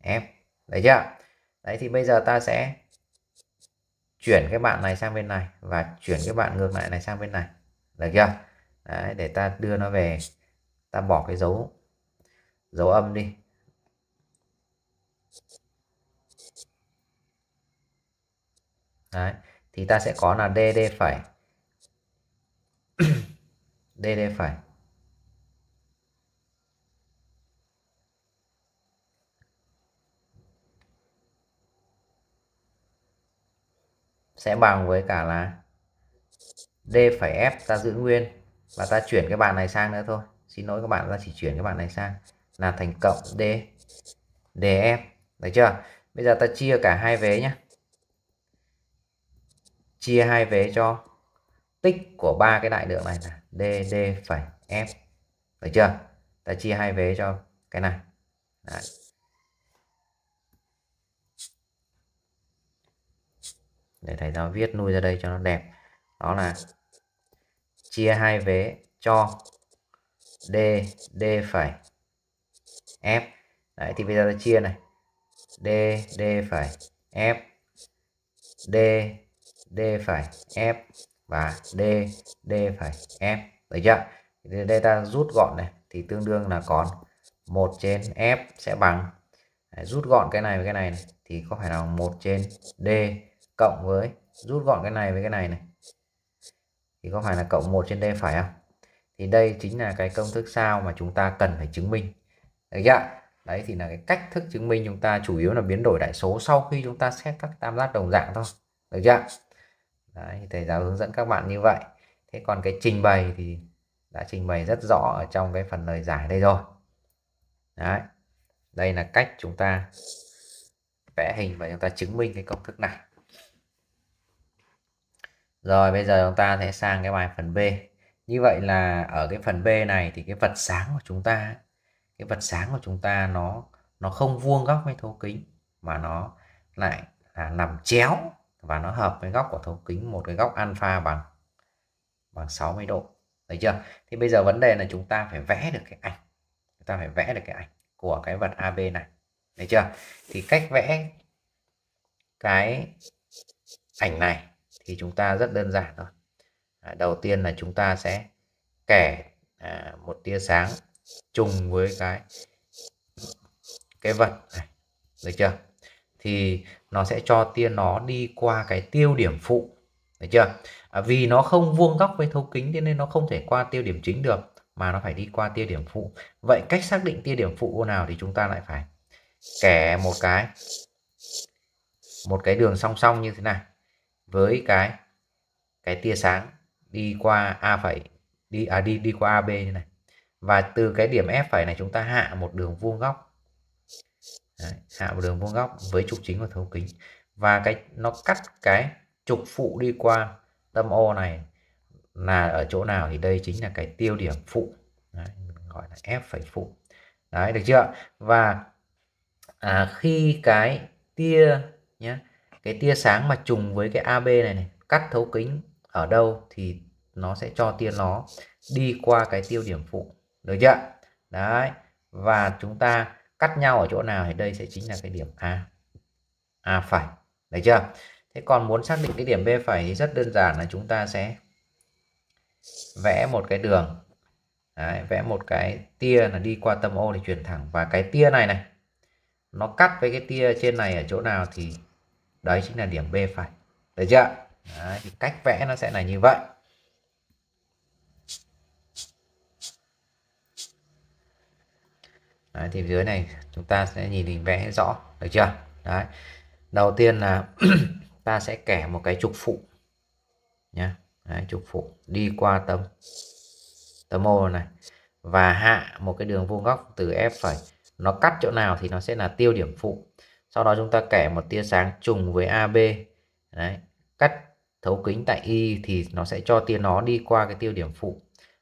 F. Đấy chưa? đấy thì bây giờ ta sẽ chuyển cái bạn này sang bên này và chuyển cái bạn ngược lại này sang bên này được chưa đấy để ta đưa nó về ta bỏ cái dấu dấu âm đi đấy thì ta sẽ có là dd phải dd phải sẽ bằng với cả là d phải f ta giữ nguyên và ta chuyển cái bạn này sang nữa thôi xin lỗi các bạn ta chỉ chuyển cái bạn này sang là thành cộng d df được chưa bây giờ ta chia cả hai vế nhé chia hai vế cho tích của ba cái đại lượng này là d d phải f được chưa ta chia hai vế cho cái này Đấy. để thầy giáo viết nuôi ra đây cho nó đẹp đó là chia hai vế cho d d phải f đấy thì bây giờ ta chia này d d phải f d d phải f và d d phải f được chưa thì đây ta rút gọn này thì tương đương là còn 1 trên f sẽ bằng đấy, rút gọn cái này với cái này, này thì có phải là 1 trên d cộng với rút gọn cái này với cái này này thì có phải là cộng 1 trên d phải không thì đây chính là cái công thức sao mà chúng ta cần phải chứng minh được chưa đấy thì là cái cách thức chứng minh chúng ta chủ yếu là biến đổi đại số sau khi chúng ta xét các tam giác đồng dạng thôi được chưa đấy thầy giáo hướng dẫn các bạn như vậy thế còn cái trình bày thì đã trình bày rất rõ ở trong cái phần lời giải đây rồi đấy đây là cách chúng ta vẽ hình và chúng ta chứng minh cái công thức này rồi bây giờ chúng ta sẽ sang cái bài phần B như vậy là ở cái phần B này thì cái vật sáng của chúng ta cái vật sáng của chúng ta nó nó không vuông góc với thấu kính mà nó lại là nằm chéo và nó hợp với góc của thấu kính một cái góc alpha bằng bằng 60 độ thấy chưa thì bây giờ vấn đề là chúng ta phải vẽ được cái ảnh chúng ta phải vẽ được cái ảnh của cái vật AB này thấy chưa thì cách vẽ cái ảnh này thì chúng ta rất đơn giản thôi à, đầu tiên là chúng ta sẽ kẻ à, một tia sáng trùng với cái cái vật này được chưa thì nó sẽ cho tia nó đi qua cái tiêu điểm phụ được chưa à, vì nó không vuông góc với thấu kính nên nó không thể qua tiêu điểm chính được mà nó phải đi qua tia điểm phụ vậy cách xác định tia điểm phụ ô nào thì chúng ta lại phải kẻ một cái một cái đường song song như thế này với cái cái tia sáng đi qua a phẩy đi à đi đi qua AB như này và từ cái điểm F phẩy này chúng ta hạ một đường vuông góc Đấy, hạ một đường vuông góc với trục chính của thấu kính và cái nó cắt cái trục phụ đi qua tâm O này là ở chỗ nào thì đây chính là cái tiêu điểm phụ Đấy, gọi là F phẩy phụ Đấy được chưa và à, khi cái tia nhé cái tia sáng mà trùng với cái AB này này cắt thấu kính ở đâu thì nó sẽ cho tia nó đi qua cái tiêu điểm phụ được chưa đấy và chúng ta cắt nhau ở chỗ nào thì đây sẽ chính là cái điểm A A à, phải đấy chưa thế còn muốn xác định cái điểm B phải thì rất đơn giản là chúng ta sẽ vẽ một cái đường Đấy, vẽ một cái tia là đi qua tâm O để truyền thẳng và cái tia này này nó cắt với cái tia trên này ở chỗ nào thì đấy chính là điểm b phải được chưa đấy, thì cách vẽ nó sẽ là như vậy đấy, thì dưới này chúng ta sẽ nhìn hình vẽ rõ được chưa đấy đầu tiên là ta sẽ kẻ một cái trục phụ nhá đấy, trục phụ đi qua tâm, tâm mô này và hạ một cái đường vuông góc từ f phải nó cắt chỗ nào thì nó sẽ là tiêu điểm phụ sau đó chúng ta kẻ một tia sáng trùng với AB đấy cắt thấu kính tại Y thì nó sẽ cho tia nó đi qua cái tiêu điểm phụ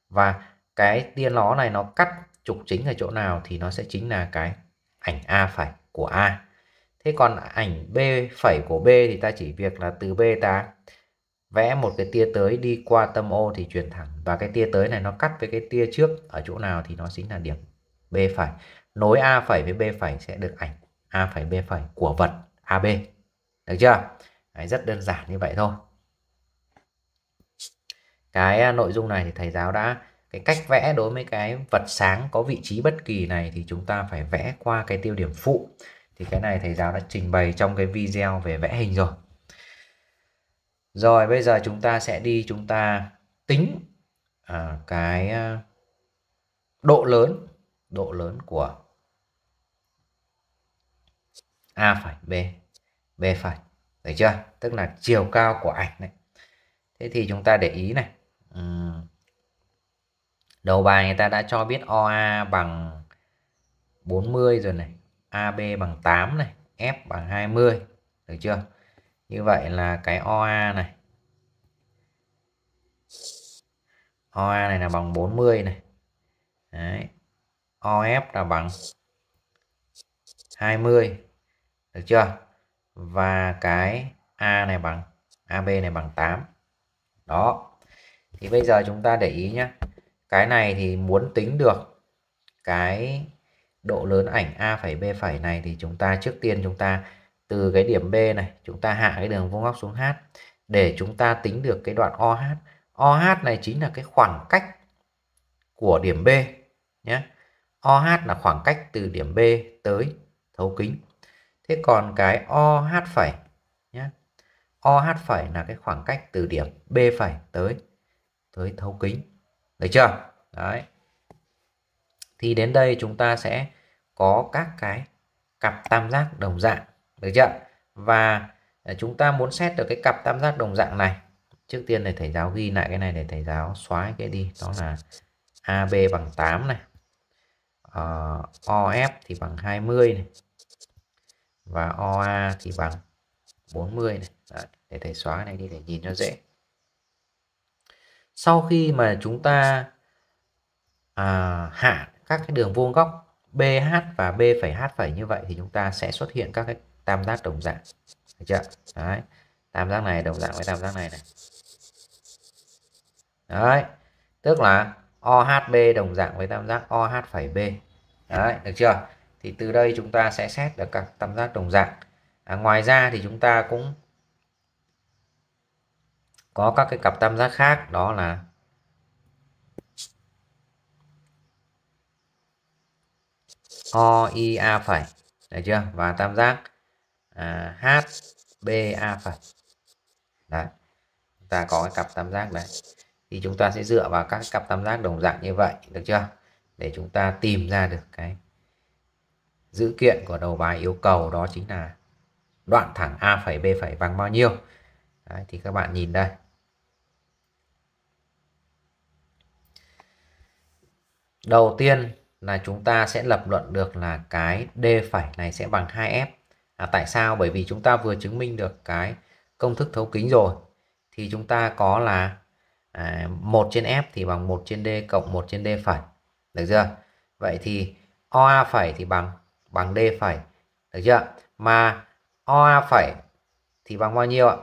và cái tia nó này nó cắt trục chính ở chỗ nào thì nó sẽ chính là cái ảnh A phải của A thế còn ảnh B phẩy của B thì ta chỉ việc là từ B ta vẽ một cái tia tới đi qua tâm O thì truyền thẳng và cái tia tới này nó cắt với cái tia trước ở chỗ nào thì nó chính là điểm B phải nối A phẩy với B phẩy sẽ được ảnh a phẩy b phẩy của vật ab được chưa Đấy, rất đơn giản như vậy thôi cái à, nội dung này thì thầy giáo đã cái cách vẽ đối với cái vật sáng có vị trí bất kỳ này thì chúng ta phải vẽ qua cái tiêu điểm phụ thì cái này thầy giáo đã trình bày trong cái video về vẽ hình rồi rồi bây giờ chúng ta sẽ đi chúng ta tính à, cái à, độ lớn độ lớn của a phải b b phải, được chưa tức là chiều cao của ảnh này thế thì chúng ta để ý này đầu bài người ta đã cho biết OA bằng 40 rồi này AB bằng 8 này F bằng 20 được chưa như vậy là cái OA này OA này là bằng 40 này Đấy. OF là bằng 20 được chưa và cái A này bằng AB này bằng 8 đó thì bây giờ chúng ta để ý nhé cái này thì muốn tính được cái độ lớn ảnh A phẩy B phẩy này thì chúng ta trước tiên chúng ta từ cái điểm B này chúng ta hạ cái đường vuông góc xuống H để chúng ta tính được cái đoạn OH OH này chính là cái khoảng cách của điểm B nhé OH là khoảng cách từ điểm B tới thấu kính Thế còn cái OH phẩy nhé. OH phẩy là cái khoảng cách từ điểm B phẩy tới tới thấu kính. Được chưa? Đấy. Thì đến đây chúng ta sẽ có các cái cặp tam giác đồng dạng. Được chưa? Và à, chúng ta muốn xét được cái cặp tam giác đồng dạng này. Trước tiên để thầy giáo ghi lại cái này để thầy giáo xóa cái đi. Đó là AB bằng 8 này. Uh, ờ, OF thì bằng 20 này và OA thì bằng 40 này. Đấy, để thầy xóa này đi để nhìn cho dễ sau khi mà chúng ta à, hạ các cái đường vuông góc BH và B H phẩy như vậy thì chúng ta sẽ xuất hiện các cái tam giác đồng dạng được chưa đấy tam giác này đồng dạng với tam giác này này đấy tức là OHB đồng dạng với tam giác OH phẩy B đấy được chưa thì từ đây chúng ta sẽ xét được các tam giác đồng dạng à, ngoài ra thì chúng ta cũng có các cái cặp tam giác khác đó là OIA phải được chưa và tam giác à, HBA phải. đấy chúng ta có cái cặp tam giác đấy thì chúng ta sẽ dựa vào các cặp tam giác đồng dạng như vậy được chưa để chúng ta tìm ra được cái dữ kiện của đầu bài yêu cầu đó chính là đoạn thẳng A phẩy B phẩy bằng bao nhiêu Đấy, thì các bạn nhìn đây đầu tiên là chúng ta sẽ lập luận được là cái D phẩy này sẽ bằng 2F à, tại sao bởi vì chúng ta vừa chứng minh được cái công thức thấu kính rồi thì chúng ta có là à, 1 trên F thì bằng 1 trên D cộng 1 trên D phẩy được chưa vậy thì OA phẩy thì bằng bằng D phẩy. Được chưa? Mà OA phẩy thì bằng bao nhiêu ạ?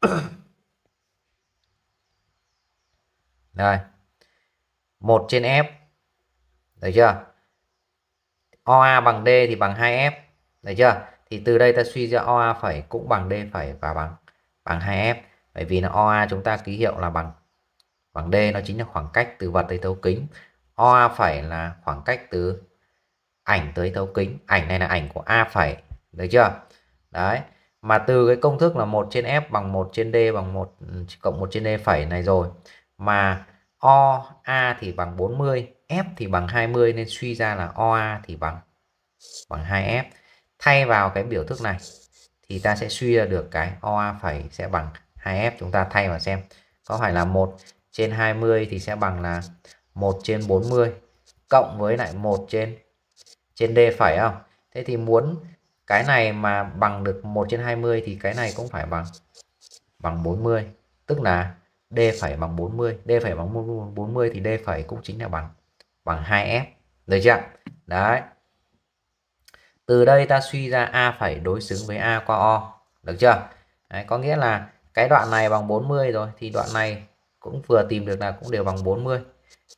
Đây. 1 trên F. Được chưa? OA bằng D thì bằng 2F. Được chưa? Thì từ đây ta suy ra OA phẩy cũng bằng D phẩy và bằng bằng 2F. Bởi vì là OA chúng ta ký hiệu là bằng bằng D nó chính là khoảng cách từ vật tới thấu kính. OA phẩy là khoảng cách từ ảnh tới thấu kính ảnh này là ảnh của a phẩy được chưa đấy mà từ cái công thức là 1 trên f bằng 1 trên d bằng 1 cộng 1 trên d phẩy này rồi mà o a thì bằng 40 f thì bằng 20 nên suy ra là o a thì bằng bằng 2f thay vào cái biểu thức này thì ta sẽ suy ra được cái o a phẩy sẽ bằng 2f chúng ta thay vào xem có phải là 1 trên 20 thì sẽ bằng là 1 trên 40 cộng với lại 1 trên trên D phải không thế thì muốn cái này mà bằng được 1 trên 20 thì cái này cũng phải bằng bằng 40 tức là D phải bằng 40 D phải bằng 40 thì D phải cũng chính là bằng bằng 2F được chưa đấy từ đây ta suy ra A phải đối xứng với A qua O được chưa đấy, có nghĩa là cái đoạn này bằng 40 rồi thì đoạn này cũng vừa tìm được là cũng đều bằng 40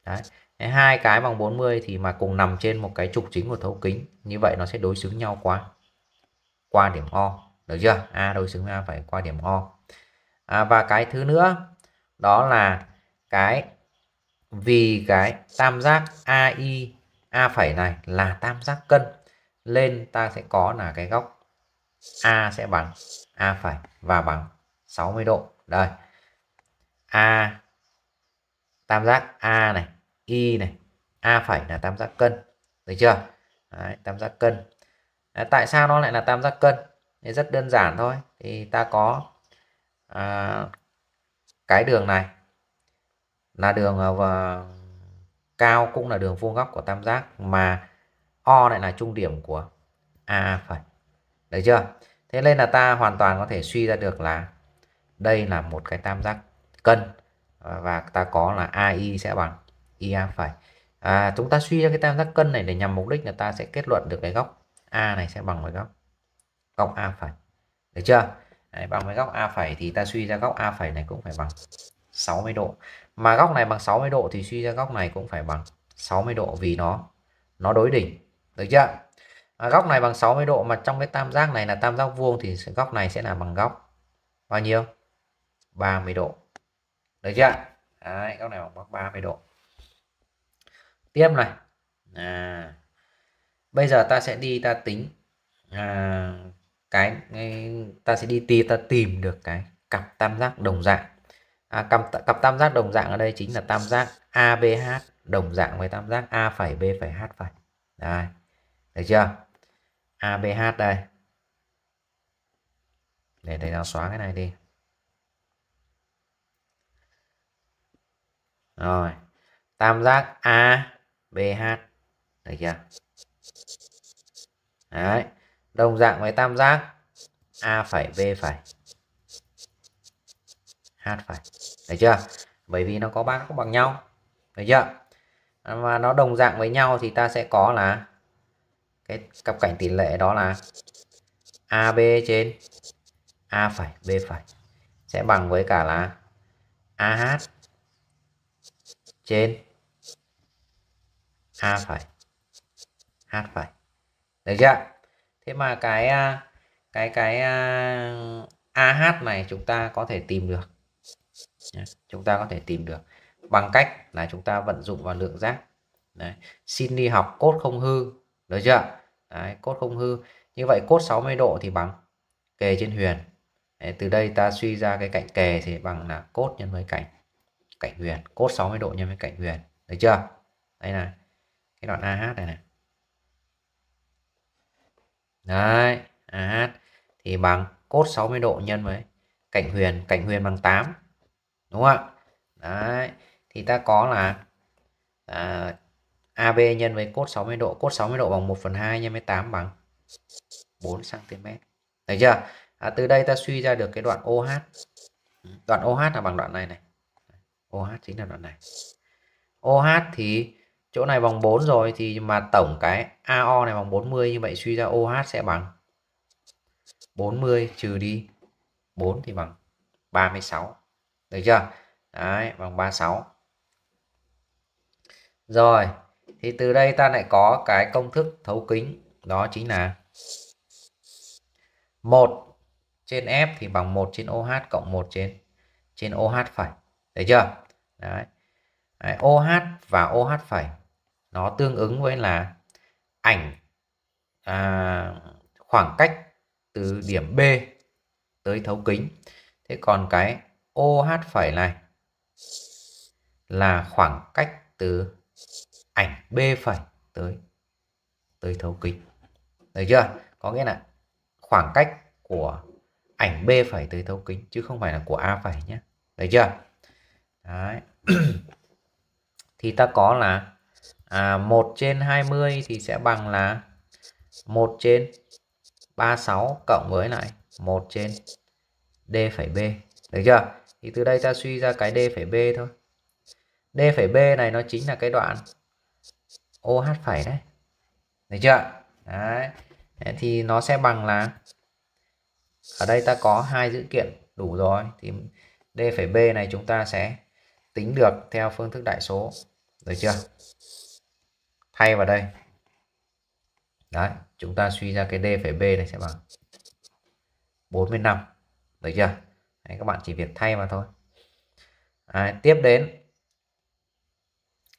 đấy Đấy, hai cái bằng 40 thì mà cùng nằm trên một cái trục chính của thấu kính như vậy nó sẽ đối xứng nhau qua qua điểm O được chưa A đối xứng A phải qua điểm O à, và cái thứ nữa đó là cái vì cái tam giác AI A phẩy này là tam giác cân lên ta sẽ có là cái góc A sẽ bằng A phẩy và bằng 60 độ đây A tam giác A này y này a phải là tam giác cân được chưa Đấy, tam giác cân à, tại sao nó lại là tam giác cân thì rất đơn giản thôi thì ta có à, cái đường này là đường à, và cao cũng là đường vuông góc của tam giác mà o lại là trung điểm của a phải. được chưa thế nên là ta hoàn toàn có thể suy ra được là đây là một cái tam giác cân và ta có là ai sẽ bằng ia phải à, chúng ta suy ra cái tam giác cân này để nhằm mục đích là ta sẽ kết luận được cái góc a này sẽ bằng với góc góc a phải được chưa Đấy, bằng với góc a phải thì ta suy ra góc a phải này cũng phải bằng 60 độ mà góc này bằng 60 độ thì suy ra góc này cũng phải bằng 60 độ vì nó nó đối đỉnh được chưa à, góc này bằng 60 độ mà trong cái tam giác này là tam giác vuông thì góc này sẽ là bằng góc bao nhiêu 30 độ được chưa Đấy, góc này bằng góc 30 độ tiếp này à, bây giờ ta sẽ đi ta tính à, cái ta sẽ đi tìm, ta tìm được cái cặp tam giác đồng dạng à, cặp, cặp tam giác đồng dạng ở đây chính là tam giác ABH đồng dạng với tam giác A phẩy B phẩy H phẩy đây được chưa ABH đây để thầy nào xóa cái này đi rồi tam giác A BH được chưa Đấy. đồng dạng với tam giác A phải B phải H phải được chưa bởi vì nó có ba góc bằng nhau được chưa và nó đồng dạng với nhau thì ta sẽ có là cái cặp cảnh tỷ lệ đó là AB trên A phải B phải sẽ bằng với cả là AH trên a phải h phải được chưa thế mà cái à, cái cái ah này chúng ta có thể tìm được chúng ta có thể tìm được bằng cách là chúng ta vận dụng vào lượng giác Đấy. xin đi học cốt không hư được chưa Đấy, cốt không hư như vậy cốt 60 độ thì bằng kề trên huyền Đấy, từ đây ta suy ra cái cạnh kề thì bằng là cốt nhân với cạnh cạnh huyền cốt 60 độ nhân với cạnh huyền được chưa đây này cái đoạn AH này nè, đấy AH thì bằng cốt 60 độ nhân với cạnh huyền cạnh huyền bằng 8 đúng không ạ đấy thì ta có là à, AB nhân với cốt 60 độ cốt 60 độ bằng 1 phần 2 nhân với 8 bằng 4 cm thấy chưa à, từ đây ta suy ra được cái đoạn OH đoạn OH là bằng đoạn này này OH chính là đoạn này OH thì chỗ này vòng 4 rồi thì mà tổng cái AO này bằng 40 như vậy suy ra OH sẽ bằng 40 trừ đi 4 thì bằng 36 được chưa đấy bằng 36 rồi thì từ đây ta lại có cái công thức thấu kính đó chính là 1 trên F thì bằng 1 trên OH cộng 1 trên trên OH phải được chưa? Đấy. Đấy, OH và OH phải nó tương ứng với là ảnh à, khoảng cách từ điểm B tới thấu kính thế còn cái OH phẩy này là khoảng cách từ ảnh B phẩy tới tới thấu kính được chưa có nghĩa là khoảng cách của ảnh B phẩy tới thấu kính chứ không phải là của A phẩy nhé được chưa Đấy. thì ta có là à, 1 trên 20 thì sẽ bằng là 1 trên 36 cộng với lại 1 trên d phẩy b được chưa thì từ đây ta suy ra cái d phẩy b thôi d phẩy b này nó chính là cái đoạn oh phẩy đấy được chưa đấy thì nó sẽ bằng là ở đây ta có hai dữ kiện đủ rồi thì d phẩy b này chúng ta sẽ tính được theo phương thức đại số được chưa thay vào đây đấy chúng ta suy ra cái D phải B này sẽ bằng 45 được chưa đấy, các bạn chỉ việc thay mà thôi à, tiếp đến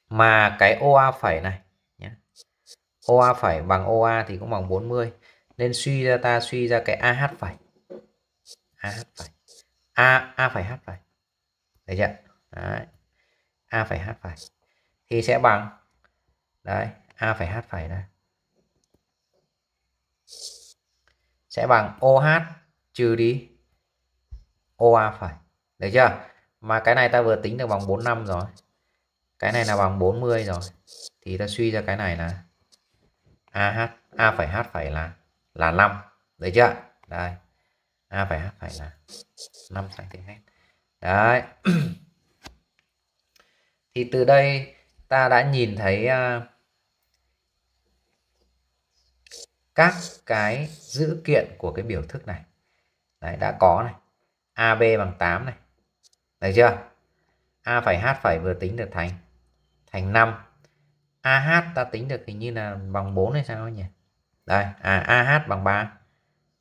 mà cái OA phẩy này nhé. OA phẩy bằng OA thì cũng bằng 40 nên suy ra ta suy ra cái AH phẩy AH phẩy A A phẩy H phẩy được chưa đấy. A phẩy H phẩy thì sẽ bằng đấy a phải h phải đây sẽ bằng OH trừ đi OA phải được chưa mà cái này ta vừa tính được bằng 4 năm rồi cái này là bằng 40 rồi thì ta suy ra cái này là AH A phải H phải là là 5 được chưa đây A phải H phải là 5 cm đấy thì từ đây ta đã nhìn thấy uh, các cái dữ kiện của cái biểu thức này Đấy, đã có này AB bằng 8 này được chưa A phải H phải vừa tính được thành thành 5 AH ta tính được hình như là bằng 4 hay sao nhỉ đây à, AH bằng 3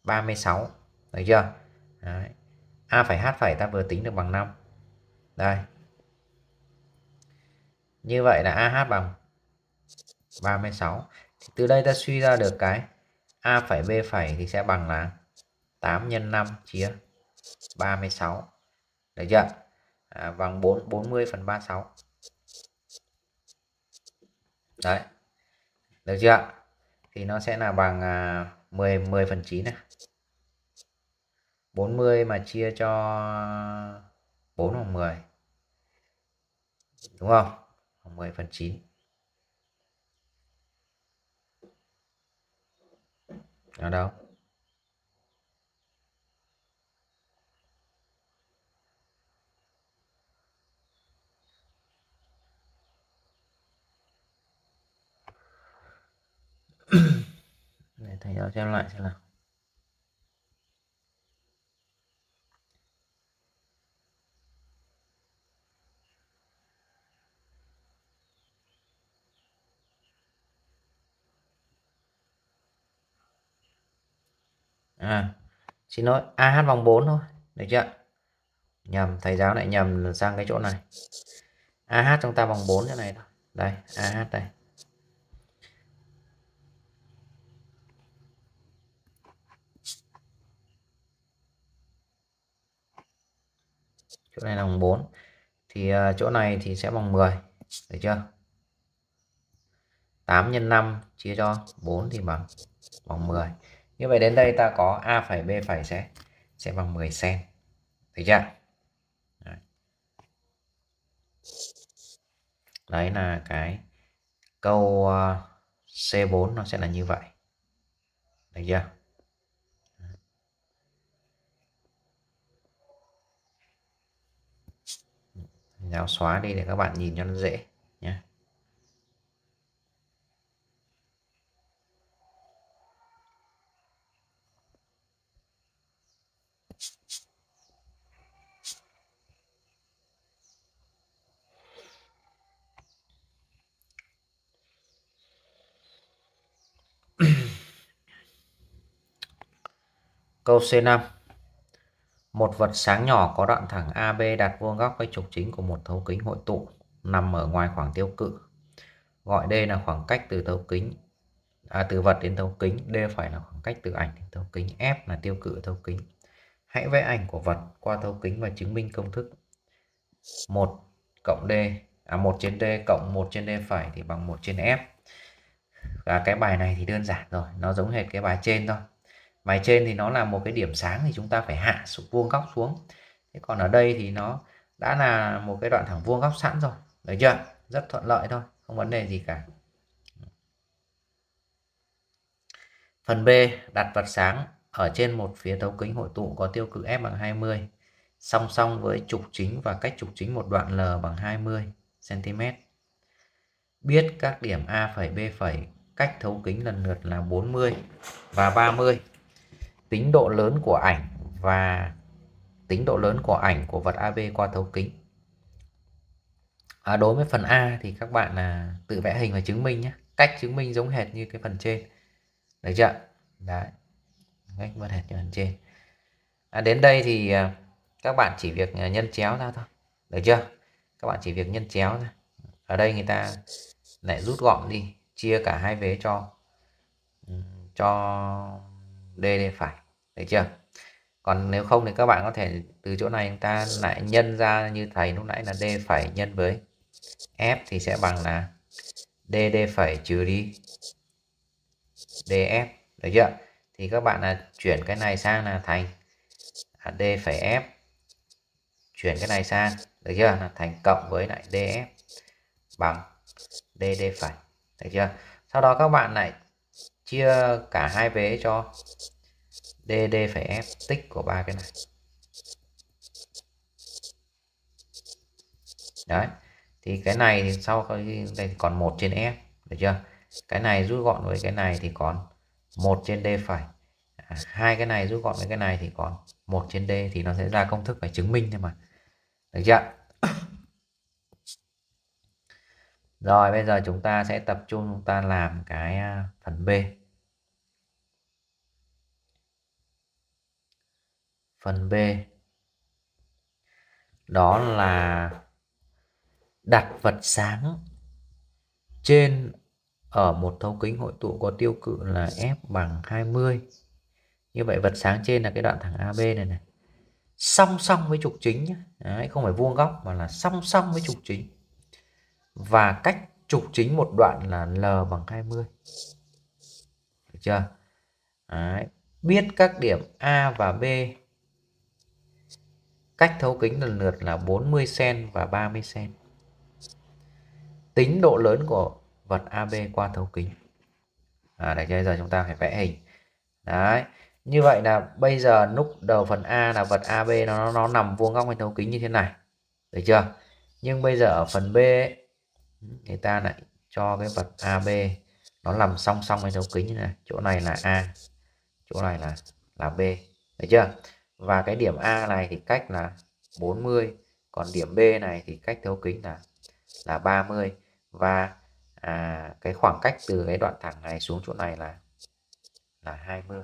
36 được chưa Đấy. A phải H phải ta vừa tính được bằng 5 đây như vậy là AH bằng 36 thì từ đây ta suy ra được cái A phẩy B phẩy thì sẽ bằng là 8 nhân 5 chia 36. Được chưa? À, bằng 4 40 phần 36. Đấy. Được chưa? Thì nó sẽ là bằng à, 10 10 phần 9 này. 40 mà chia cho 4 bằng 10. Đúng không? 10 phần 9. ở đâu để thầy giáo xem lại xem nào à, xin lỗi AH vòng 4 thôi được chưa nhầm thầy giáo lại nhầm sang cái chỗ này AH chúng ta vòng 4 chỗ này đây AH đây chỗ này là vòng 4 thì uh, chỗ này thì sẽ vòng 10 được chưa 8 x 5 chia cho 4 thì bằng bằng 10 như vậy đến đây ta có a phẩy b phẩy sẽ sẽ bằng 10 cm thấy chưa đấy. đấy là cái câu ờ, C4 nó sẽ là như vậy thấy chưa giáo xóa đi để các bạn nhìn cho nó dễ Câu C5 Một vật sáng nhỏ có đoạn thẳng AB đặt vuông góc với trục chính của một thấu kính hội tụ nằm ở ngoài khoảng tiêu cự. Gọi D là khoảng cách từ thấu kính à, từ vật đến thấu kính, D phải là khoảng cách từ ảnh đến thấu kính, F là tiêu cự thấu kính. Hãy vẽ ảnh của vật qua thấu kính và chứng minh công thức 1 cộng D à 1 trên D cộng 1 trên D phải thì bằng 1 trên F. Và cái bài này thì đơn giản rồi, nó giống hệt cái bài trên thôi mài trên thì nó là một cái điểm sáng thì chúng ta phải hạ vuông góc xuống thế còn ở đây thì nó đã là một cái đoạn thẳng vuông góc sẵn rồi được chưa rất thuận lợi thôi không vấn đề gì cả phần B đặt vật sáng ở trên một phía thấu kính hội tụ có tiêu cự F bằng 20 song song với trục chính và cách trục chính một đoạn L bằng 20 cm biết các điểm A, B, cách thấu kính lần lượt là 40 và 30 tính độ lớn của ảnh và tính độ lớn của ảnh của vật AB qua thấu kính. À, đối với phần A thì các bạn là tự vẽ hình và chứng minh nhé. Cách chứng minh giống hệt như cái phần trên. Được chưa? Đấy. Cách vẫn hệt như phần trên. À, đến đây thì à, các bạn chỉ việc à, nhân chéo ra thôi. Được chưa? Các bạn chỉ việc nhân chéo ra. Ở đây người ta lại rút gọn đi, chia cả hai vế cho ừ, cho D lên phải được chưa còn nếu không thì các bạn có thể từ chỗ này chúng ta lại nhân ra như thầy lúc nãy là D phải nhân với F thì sẽ bằng là D D phải trừ đi DF được chưa thì các bạn là chuyển cái này sang là thành à, D phải F chuyển cái này sang được chưa là thành cộng với lại DF bằng d d phải được chưa sau đó các bạn lại chia cả hai vế cho dd phải f tích của ba cái này đấy thì cái này thì sau khi đây còn một trên f được chưa cái này rút gọn với cái này thì còn một trên d phải à, hai cái này rút gọn với cái này thì còn một trên d thì nó sẽ ra công thức phải chứng minh thôi mà được chưa rồi bây giờ chúng ta sẽ tập trung chúng ta làm cái à, phần B phần B đó là đặt vật sáng trên ở một thấu kính hội tụ có tiêu cự là F bằng 20 như vậy vật sáng trên là cái đoạn thẳng AB này này song song với trục chính nhé. Đấy, không phải vuông góc mà là song song với trục chính và cách trục chính một đoạn là L bằng 20. Được chưa? Đấy. Biết các điểm A và B cách thấu kính lần lượt là 40 cm và 30 cm. Tính độ lớn của vật AB qua thấu kính. À, để bây giờ chúng ta phải vẽ hình. Đấy. Như vậy là bây giờ nút đầu phần A là vật AB nó nó nằm vuông góc với thấu kính như thế này. Được chưa? Nhưng bây giờ ở phần B ấy, người ta lại cho cái vật AB nó nằm song song với dấu kính như này chỗ này là A chỗ này là là B thấy chưa và cái điểm A này thì cách là 40 còn điểm B này thì cách thấu kính là là 30 và à, cái khoảng cách từ cái đoạn thẳng này xuống chỗ này là là 20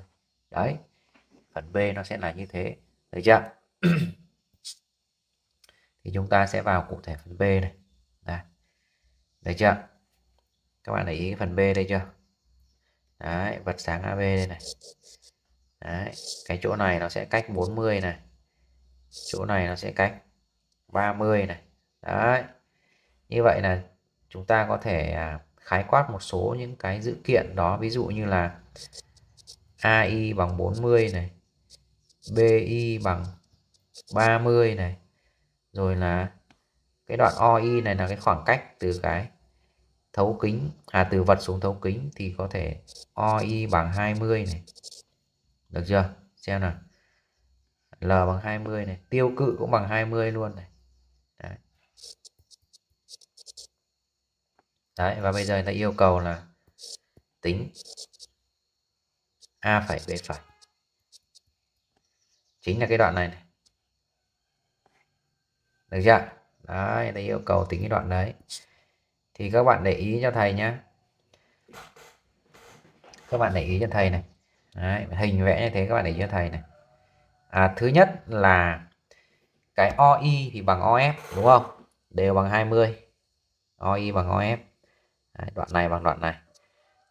đấy phần B nó sẽ là như thế thấy chưa thì chúng ta sẽ vào cụ thể phần B này được chưa các bạn để ý phần b đây chưa đấy vật sáng ab đây này đấy cái chỗ này nó sẽ cách 40 này chỗ này nó sẽ cách 30 này đấy như vậy là chúng ta có thể à, khái quát một số những cái dữ kiện đó ví dụ như là AI bằng 40 này BI bằng 30 này rồi là cái đoạn OI này là cái khoảng cách từ cái thấu kính à từ vật xuống thấu kính thì có thể OI bằng 20 này được chưa xem nào L bằng 20 này tiêu cự cũng bằng 20 luôn này đấy. đấy và bây giờ người ta yêu cầu là tính A phải B phải chính là cái đoạn này, này. được chưa đấy thầy yêu cầu tính cái đoạn đấy thì các bạn để ý cho thầy nhé các bạn để ý cho thầy này đấy, hình vẽ như thế các bạn để ý cho thầy này à, thứ nhất là cái OI thì bằng OF đúng không đều bằng 20 OI bằng OF đấy, đoạn này bằng đoạn này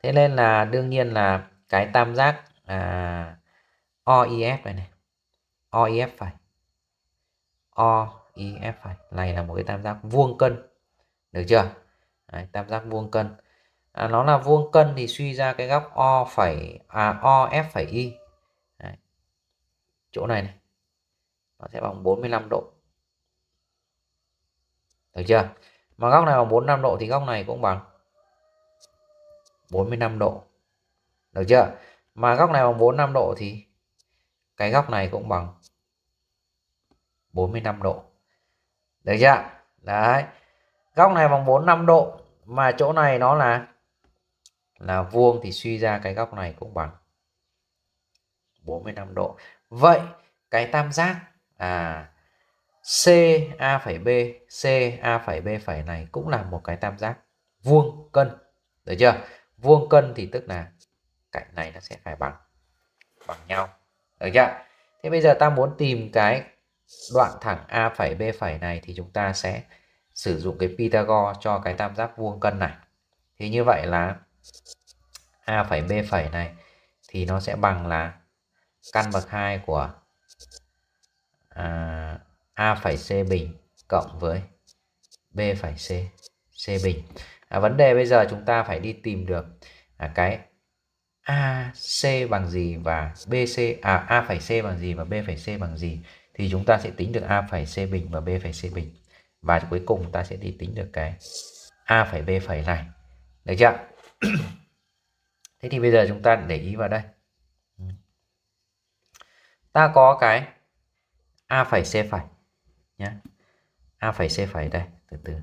thế nên là đương nhiên là cái tam giác à, OIF này này OIF phải O y e phải này là một cái tam giác vuông cân được chưa Đấy, tam giác vuông cân à, nó là vuông cân thì suy ra cái góc o phải à o phải y Đấy. chỗ này này nó sẽ bằng 45 độ được chưa mà góc này bằng 45 độ thì góc này cũng bằng 45 độ được chưa mà góc này bằng 45 độ thì cái góc này cũng bằng 45 độ được chưa đấy góc này bằng 45 độ mà chỗ này nó là là vuông thì suy ra cái góc này cũng bằng 45 độ vậy cái tam giác à CA'B CA'B' này cũng là một cái tam giác vuông cân được chưa vuông cân thì tức là cạnh này nó sẽ phải bằng bằng nhau được chưa thế bây giờ ta muốn tìm cái đoạn thẳng A phẩy B phẩy này thì chúng ta sẽ sử dụng cái Pythagore cho cái tam giác vuông cân này. Thì như vậy là A phẩy B phẩy này thì nó sẽ bằng là căn bậc 2 của à, A phẩy C bình cộng với B phẩy C C bình. À, vấn đề bây giờ chúng ta phải đi tìm được à, cái AC bằng gì và BC à A phẩy C bằng gì và B phẩy C bằng gì thì chúng ta sẽ tính được a phải c bình và b phải c bình và cuối cùng ta sẽ đi tính được cái a phải b phải này được chưa thế thì bây giờ chúng ta để ý vào đây ta có cái a phải c phải nhé, a phải c phải đây từ từ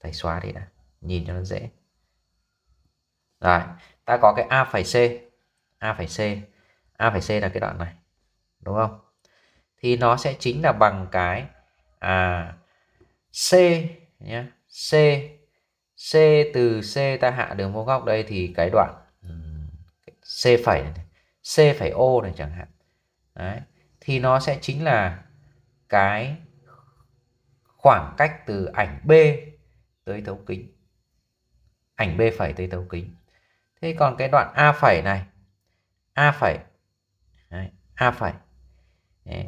thầy xóa đi đã nhìn cho nó dễ rồi ta có cái a phải c a phải c a phải c là cái đoạn này đúng không thì nó sẽ chính là bằng cái à C nhé C C từ C ta hạ đường vuông góc đây thì cái đoạn ừ, C phẩy C phẩy O này chẳng hạn đấy thì nó sẽ chính là cái khoảng cách từ ảnh B tới thấu kính ảnh B phẩy tới thấu kính thế còn cái đoạn A phẩy này A phẩy A phẩy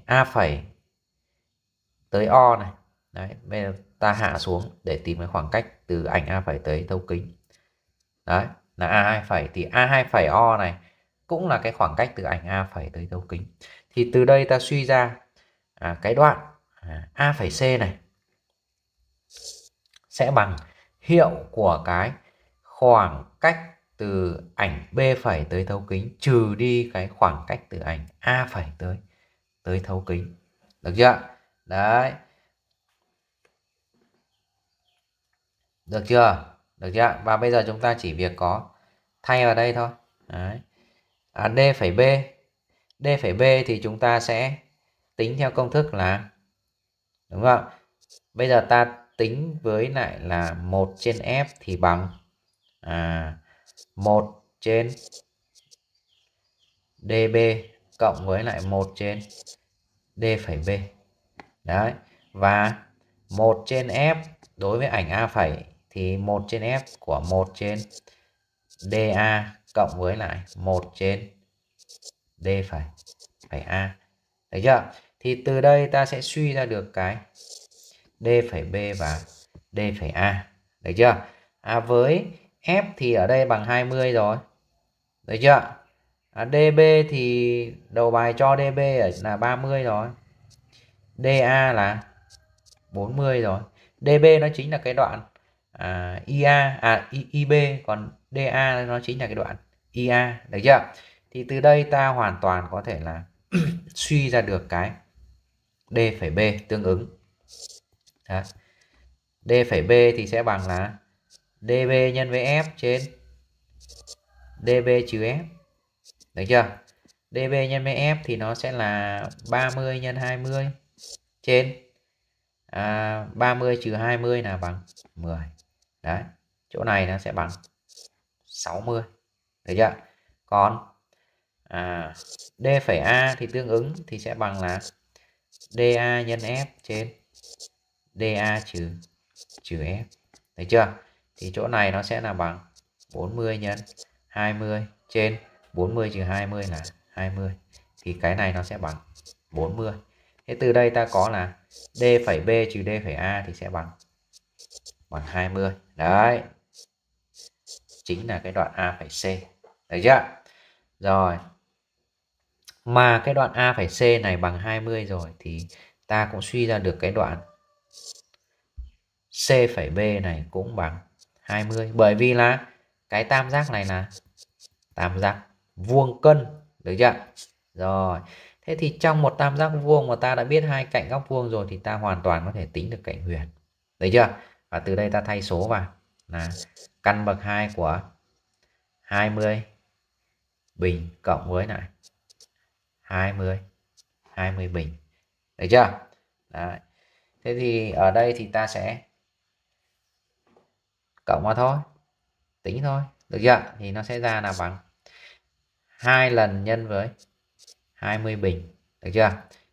a phẩy tới o này Đấy, bây giờ ta hạ xuống để tìm cái khoảng cách từ ảnh a phẩy tới thấu kính đấy là a hai phẩy thì a hai phẩy o này cũng là cái khoảng cách từ ảnh a phẩy tới thấu kính thì từ đây ta suy ra à, cái đoạn à, a phẩy c này sẽ bằng hiệu của cái khoảng cách từ ảnh b phẩy tới thấu kính trừ đi cái khoảng cách từ ảnh a phẩy tới tới thấu kính được chưa đấy được chưa được chưa và bây giờ chúng ta chỉ việc có thay vào đây thôi đấy à, d phẩy b d phẩy b thì chúng ta sẽ tính theo công thức là đúng không bây giờ ta tính với lại là 1 trên f thì bằng à, 1 trên db cộng với lại 1 trên D phẩy B. Đấy. Và 1 trên F đối với ảnh A phẩy thì 1 trên F của 1 trên DA cộng với lại 1 trên D phẩy phẩy A. Đấy chưa? Thì từ đây ta sẽ suy ra được cái D phẩy B và D phẩy A. Đấy chưa? À với F thì ở đây bằng 20 rồi. Đấy chưa? à, DB thì đầu bài cho DB ở là 30 rồi DA là 40 rồi DB nó chính là cái đoạn à, IA à I, IB còn DA nó chính là cái đoạn IA được chưa thì từ đây ta hoàn toàn có thể là suy ra được cái D phải B tương ứng Đấy. D phải B thì sẽ bằng là DB nhân với F trên DB trừ F được chưa? DB nhân BF thì nó sẽ là 30 nhân 20 trên à, 30 trừ 20 là bằng 10. Đấy. Chỗ này nó sẽ bằng 60. Được chưa? Còn à, D phẩy A thì tương ứng thì sẽ bằng là DA nhân F trên DA trừ trừ F. Được chưa? Thì chỗ này nó sẽ là bằng 40 nhân 20 trên 40 trừ 20 là 20 thì cái này nó sẽ bằng 40 thế từ đây ta có là d phẩy b trừ d phẩy a thì sẽ bằng bằng 20 đấy chính là cái đoạn a phẩy c được chưa rồi mà cái đoạn a phẩy c này bằng 20 rồi thì ta cũng suy ra được cái đoạn c phẩy b này cũng bằng 20 bởi vì là cái tam giác này là tam giác vuông cân được chưa rồi thế thì trong một tam giác vuông mà ta đã biết hai cạnh góc vuông rồi thì ta hoàn toàn có thể tính được cạnh huyền đấy chưa và từ đây ta thay số vào là căn bậc 2 của 20 bình cộng với lại 20 20 bình đấy chưa Đấy. Thế thì ở đây thì ta sẽ cộng vào thôi, tính thôi, được chưa? Thì nó sẽ ra là bằng hai lần nhân với 20 bình được chưa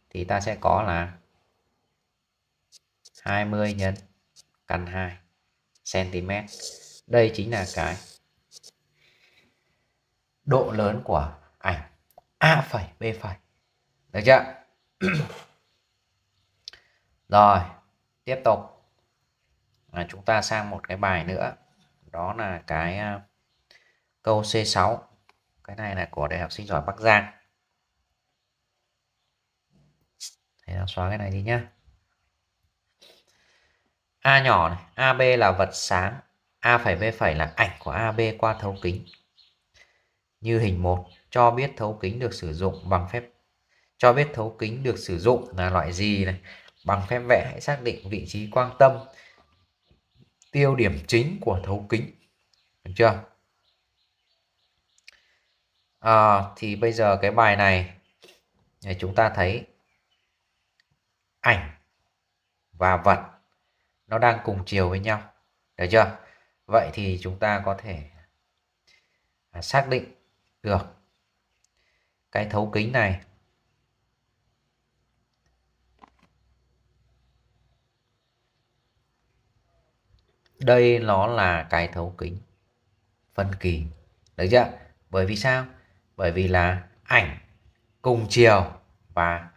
thì ta sẽ có là 20 nhân căn 2 cm đây chính là cái độ lớn của ảnh a phẩy b phẩy được chưa rồi tiếp tục à, chúng ta sang một cái bài nữa đó là cái à, câu c6 cái này là của đại học sinh giỏi Bắc Giang Thế nó xóa cái này đi nhá A nhỏ này, AB là vật sáng, A phẩy B phẩy là ảnh của AB qua thấu kính. Như hình 1 cho biết thấu kính được sử dụng bằng phép cho biết thấu kính được sử dụng là loại gì này, bằng phép vẽ hãy xác định vị trí quang tâm tiêu điểm chính của thấu kính. Được chưa? à, thì bây giờ cái bài này chúng ta thấy ảnh và vật nó đang cùng chiều với nhau được chưa vậy thì chúng ta có thể à, xác định được cái thấu kính này đây nó là cái thấu kính phân kỳ được chưa bởi vì sao bởi vì là ảnh cùng chiều và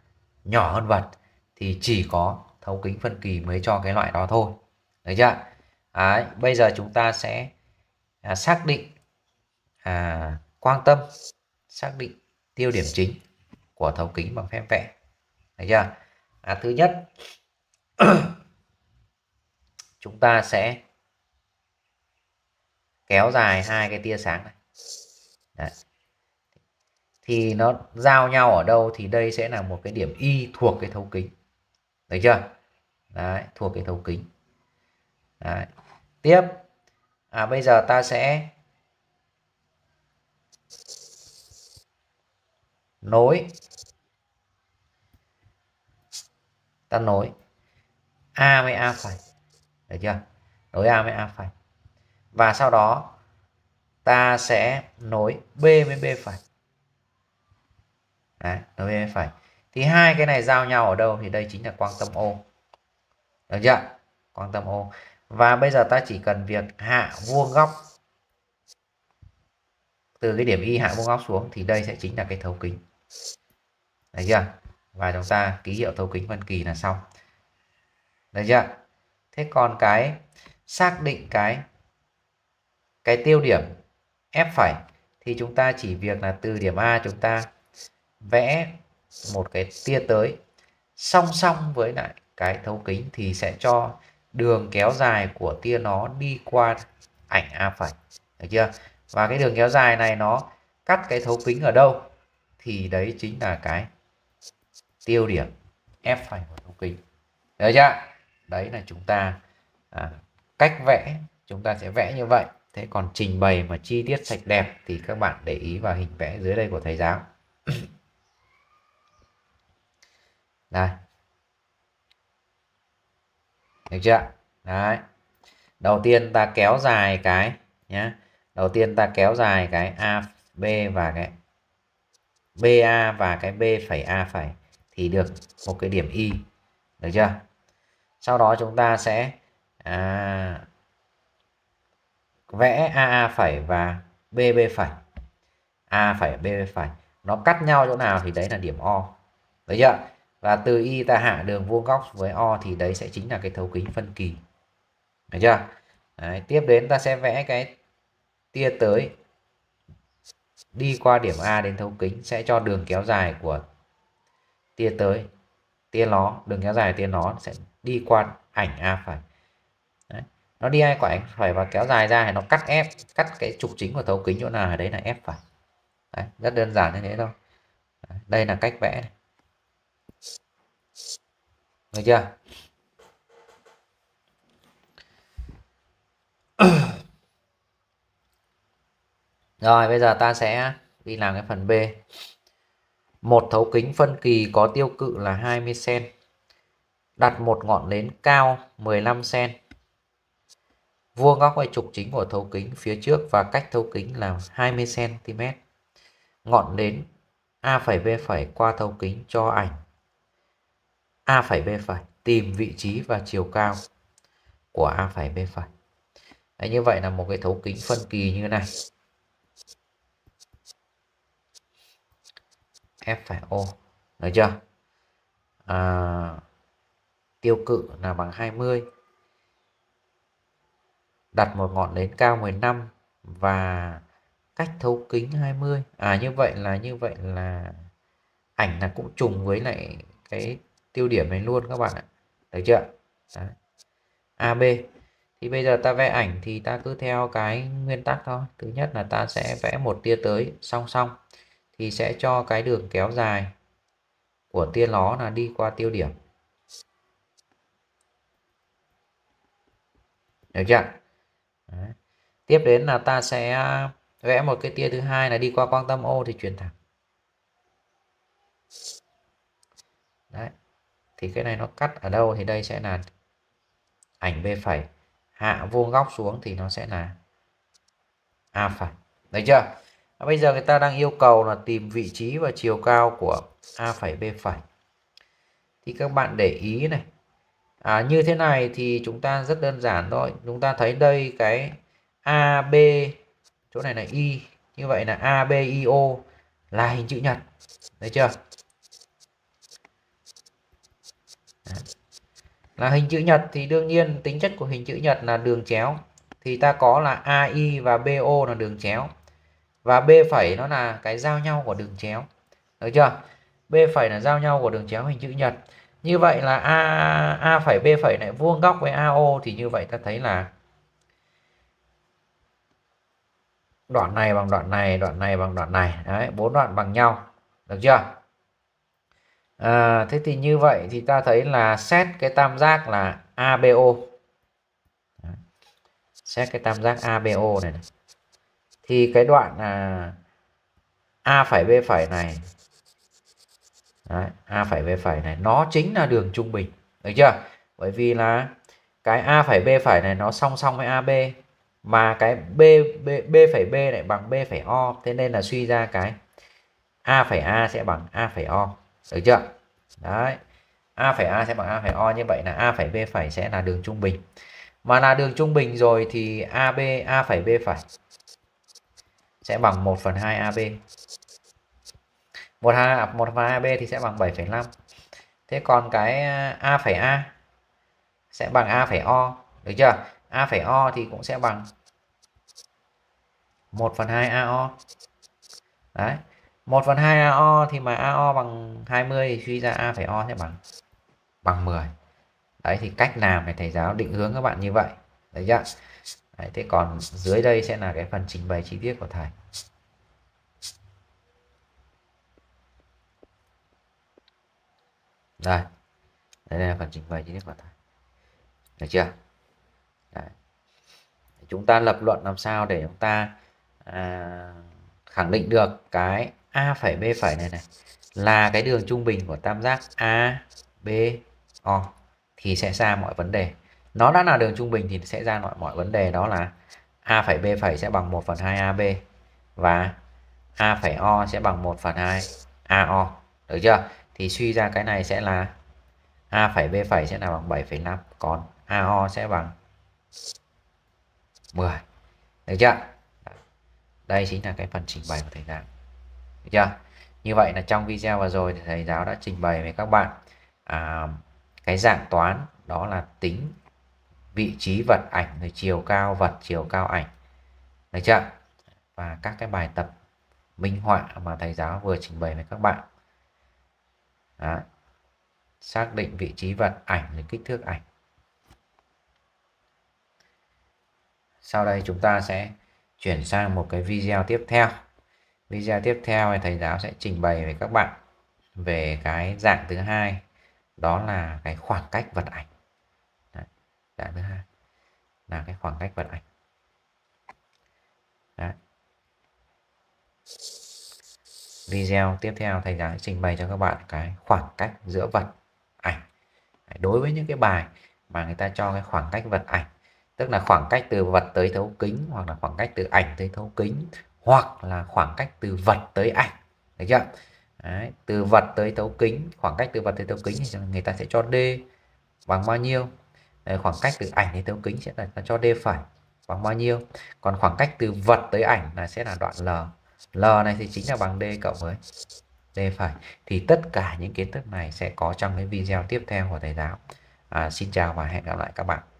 nhỏ hơn vật thì chỉ có thấu kính phân kỳ mới cho cái loại đó thôi được chưa Đấy, bây giờ chúng ta sẽ à, xác định à, quan tâm xác định tiêu điểm chính của thấu kính bằng phép vẽ thấy chưa à, thứ nhất chúng ta sẽ kéo dài hai cái tia sáng này Đấy thì nó giao nhau ở đâu thì đây sẽ là một cái điểm y thuộc cái thấu kính được chưa Đấy, thuộc cái thấu kính Đấy. tiếp à, bây giờ ta sẽ nối ta nối a với a phải, được chưa nối a với a phải. và sau đó ta sẽ nối b với b phải đấy với phải. thì hai cái này giao nhau ở đâu thì đây chính là quang tâm ô được chưa quang tâm ô và bây giờ ta chỉ cần việc hạ vuông góc từ cái điểm y hạ vuông góc xuống thì đây sẽ chính là cái thấu kính đấy chưa và chúng ta ký hiệu thấu kính phân kỳ là xong đấy chưa thế còn cái xác định cái cái tiêu điểm f phải thì chúng ta chỉ việc là từ điểm a chúng ta vẽ một cái tia tới song song với lại cái thấu kính thì sẽ cho đường kéo dài của tia nó đi qua ảnh a phải được chưa và cái đường kéo dài này nó cắt cái thấu kính ở đâu thì đấy chính là cái tiêu điểm f phẩy của thấu kính được chưa đấy là chúng ta à, cách vẽ chúng ta sẽ vẽ như vậy thế còn trình bày mà chi tiết sạch đẹp thì các bạn để ý vào hình vẽ dưới đây của thầy giáo đây được chưa đấy đầu tiên ta kéo dài cái nhé đầu tiên ta kéo dài cái a b và cái ba và cái b phẩy a phẩy thì được một cái điểm y được chưa sau đó chúng ta sẽ à, vẽ A phẩy và B B phẩy A phẩy B phẩy nó cắt nhau chỗ nào thì đấy là điểm O được chưa và từ y ta hạ đường vuông góc với o thì đấy sẽ chính là cái thấu kính phân kỳ được chưa đấy, tiếp đến ta sẽ vẽ cái tia tới đi qua điểm A đến thấu kính sẽ cho đường kéo dài của tia tới tia nó đường kéo dài tia nó sẽ đi qua ảnh A phải đấy. nó đi ai quả ảnh phải và kéo dài ra thì nó cắt F cắt cái trục chính của thấu kính chỗ nào đấy là F phải đấy, rất đơn giản như thế thôi đây là cách vẽ này được chưa rồi bây giờ ta sẽ đi làm cái phần B một thấu kính phân kỳ có tiêu cự là 20 cm đặt một ngọn nến cao 15 cm vuông góc quay trục chính của thấu kính phía trước và cách thấu kính là 20 cm ngọn nến A' B' qua thấu kính cho ảnh A phẩy B phẩy tìm vị trí và chiều cao của A phẩy B phẩy Đấy, như vậy là một cái thấu kính phân kỳ như này F phẩy O được chưa à, tiêu cự là bằng 20 đặt một ngọn nến cao 15 và cách thấu kính 20 à như vậy là như vậy là ảnh là cũng trùng với lại cái tiêu điểm này luôn các bạn ạ được chưa Đấy. AB thì bây giờ ta vẽ ảnh thì ta cứ theo cái nguyên tắc thôi thứ nhất là ta sẽ vẽ một tia tới song song thì sẽ cho cái đường kéo dài của tia ló là đi qua tiêu điểm được chưa Đấy. tiếp đến là ta sẽ vẽ một cái tia thứ hai là đi qua quang tâm ô thì chuyển thẳng thì cái này nó cắt ở đâu thì đây sẽ là ảnh b phẩy hạ vuông góc xuống thì nó sẽ là a phẩy đấy chưa à, bây giờ người ta đang yêu cầu là tìm vị trí và chiều cao của a phẩy b phẩy thì các bạn để ý này à, như thế này thì chúng ta rất đơn giản thôi chúng ta thấy đây cái ab chỗ này là y như vậy là abio là hình chữ nhật đấy chưa là hình chữ nhật thì đương nhiên tính chất của hình chữ nhật là đường chéo thì ta có là AI và BO là đường chéo và B phẩy nó là cái giao nhau của đường chéo được chưa B phẩy là giao nhau của đường chéo hình chữ nhật như vậy là A A phẩy B phẩy lại vuông góc với AO thì như vậy ta thấy là đoạn này bằng đoạn này đoạn này bằng đoạn này đấy bốn đoạn bằng nhau được chưa à, thế thì như vậy thì ta thấy là xét cái tam giác là ABO xét cái tam giác ABO này, này. thì cái đoạn là A phải B phải này Đấy, A phải B phải này nó chính là đường trung bình được chưa bởi vì là cái A phải B phải này nó song song với AB mà cái B B B phải B lại bằng B phải O thế nên là suy ra cái A phải A sẽ bằng A phải O được chưa đấy a phẩy a sẽ bằng a phẩy o như vậy là a phẩy b phẩy sẽ là đường trung bình mà là đường trung bình rồi thì ab a phẩy b phẩy sẽ bằng 1 phần 2 ab 1 2 1 phần 2 ab thì sẽ bằng 7,5 thế còn cái a phẩy a sẽ bằng a phẩy o được chưa a phẩy o thì cũng sẽ bằng 1 phần 2 AO đấy 1 phần 2 AO thì mà AO bằng 20 thì suy ra A phải O sẽ bằng bằng 10 đấy thì cách làm này thầy giáo định hướng các bạn như vậy đấy chưa đấy, thế còn dưới đây sẽ là cái phần trình bày chi tiết của thầy đây đây là phần trình bày chi tiết của thầy được chưa đấy. chúng ta lập luận làm sao để chúng ta à, khẳng định được cái A phẩy B phẩy này này là cái đường trung bình của tam giác A B O thì sẽ ra mọi vấn đề. Nó đã là đường trung bình thì sẽ ra mọi mọi vấn đề đó là A phẩy B phẩy sẽ bằng 1 phần 2 AB và A phẩy O sẽ bằng 1 phần 2 AO. Được chưa? Thì suy ra cái này sẽ là A phẩy B phẩy sẽ là bằng 7,5 còn AO sẽ bằng 10. Được chưa? Đây chính là cái phần trình bày của thầy giảng được chưa như vậy là trong video vừa rồi thì thầy giáo đã trình bày với các bạn à, cái dạng toán đó là tính vị trí vật ảnh rồi chiều cao vật chiều cao ảnh được chưa và các cái bài tập minh họa mà thầy giáo vừa trình bày với các bạn đó. xác định vị trí vật ảnh rồi kích thước ảnh sau đây chúng ta sẽ chuyển sang một cái video tiếp theo video tiếp theo thì thầy giáo sẽ trình bày với các bạn về cái dạng thứ hai đó là cái khoảng cách vật ảnh Đấy, dạng thứ hai là cái khoảng cách vật ảnh Đấy. video tiếp theo thầy giáo sẽ trình bày cho các bạn cái khoảng cách giữa vật ảnh đối với những cái bài mà người ta cho cái khoảng cách vật ảnh tức là khoảng cách từ vật tới thấu kính hoặc là khoảng cách từ ảnh tới thấu kính hoặc là khoảng cách từ vật tới ảnh được chưa Đấy, từ vật tới thấu kính khoảng cách từ vật tới thấu kính thì người ta sẽ cho d bằng bao nhiêu Đấy, khoảng cách từ ảnh đến thấu kính sẽ là cho d phải bằng bao nhiêu còn khoảng cách từ vật tới ảnh là sẽ là đoạn l l này thì chính là bằng d cộng với d phải thì tất cả những kiến thức này sẽ có trong cái video tiếp theo của thầy giáo à, xin chào và hẹn gặp lại các bạn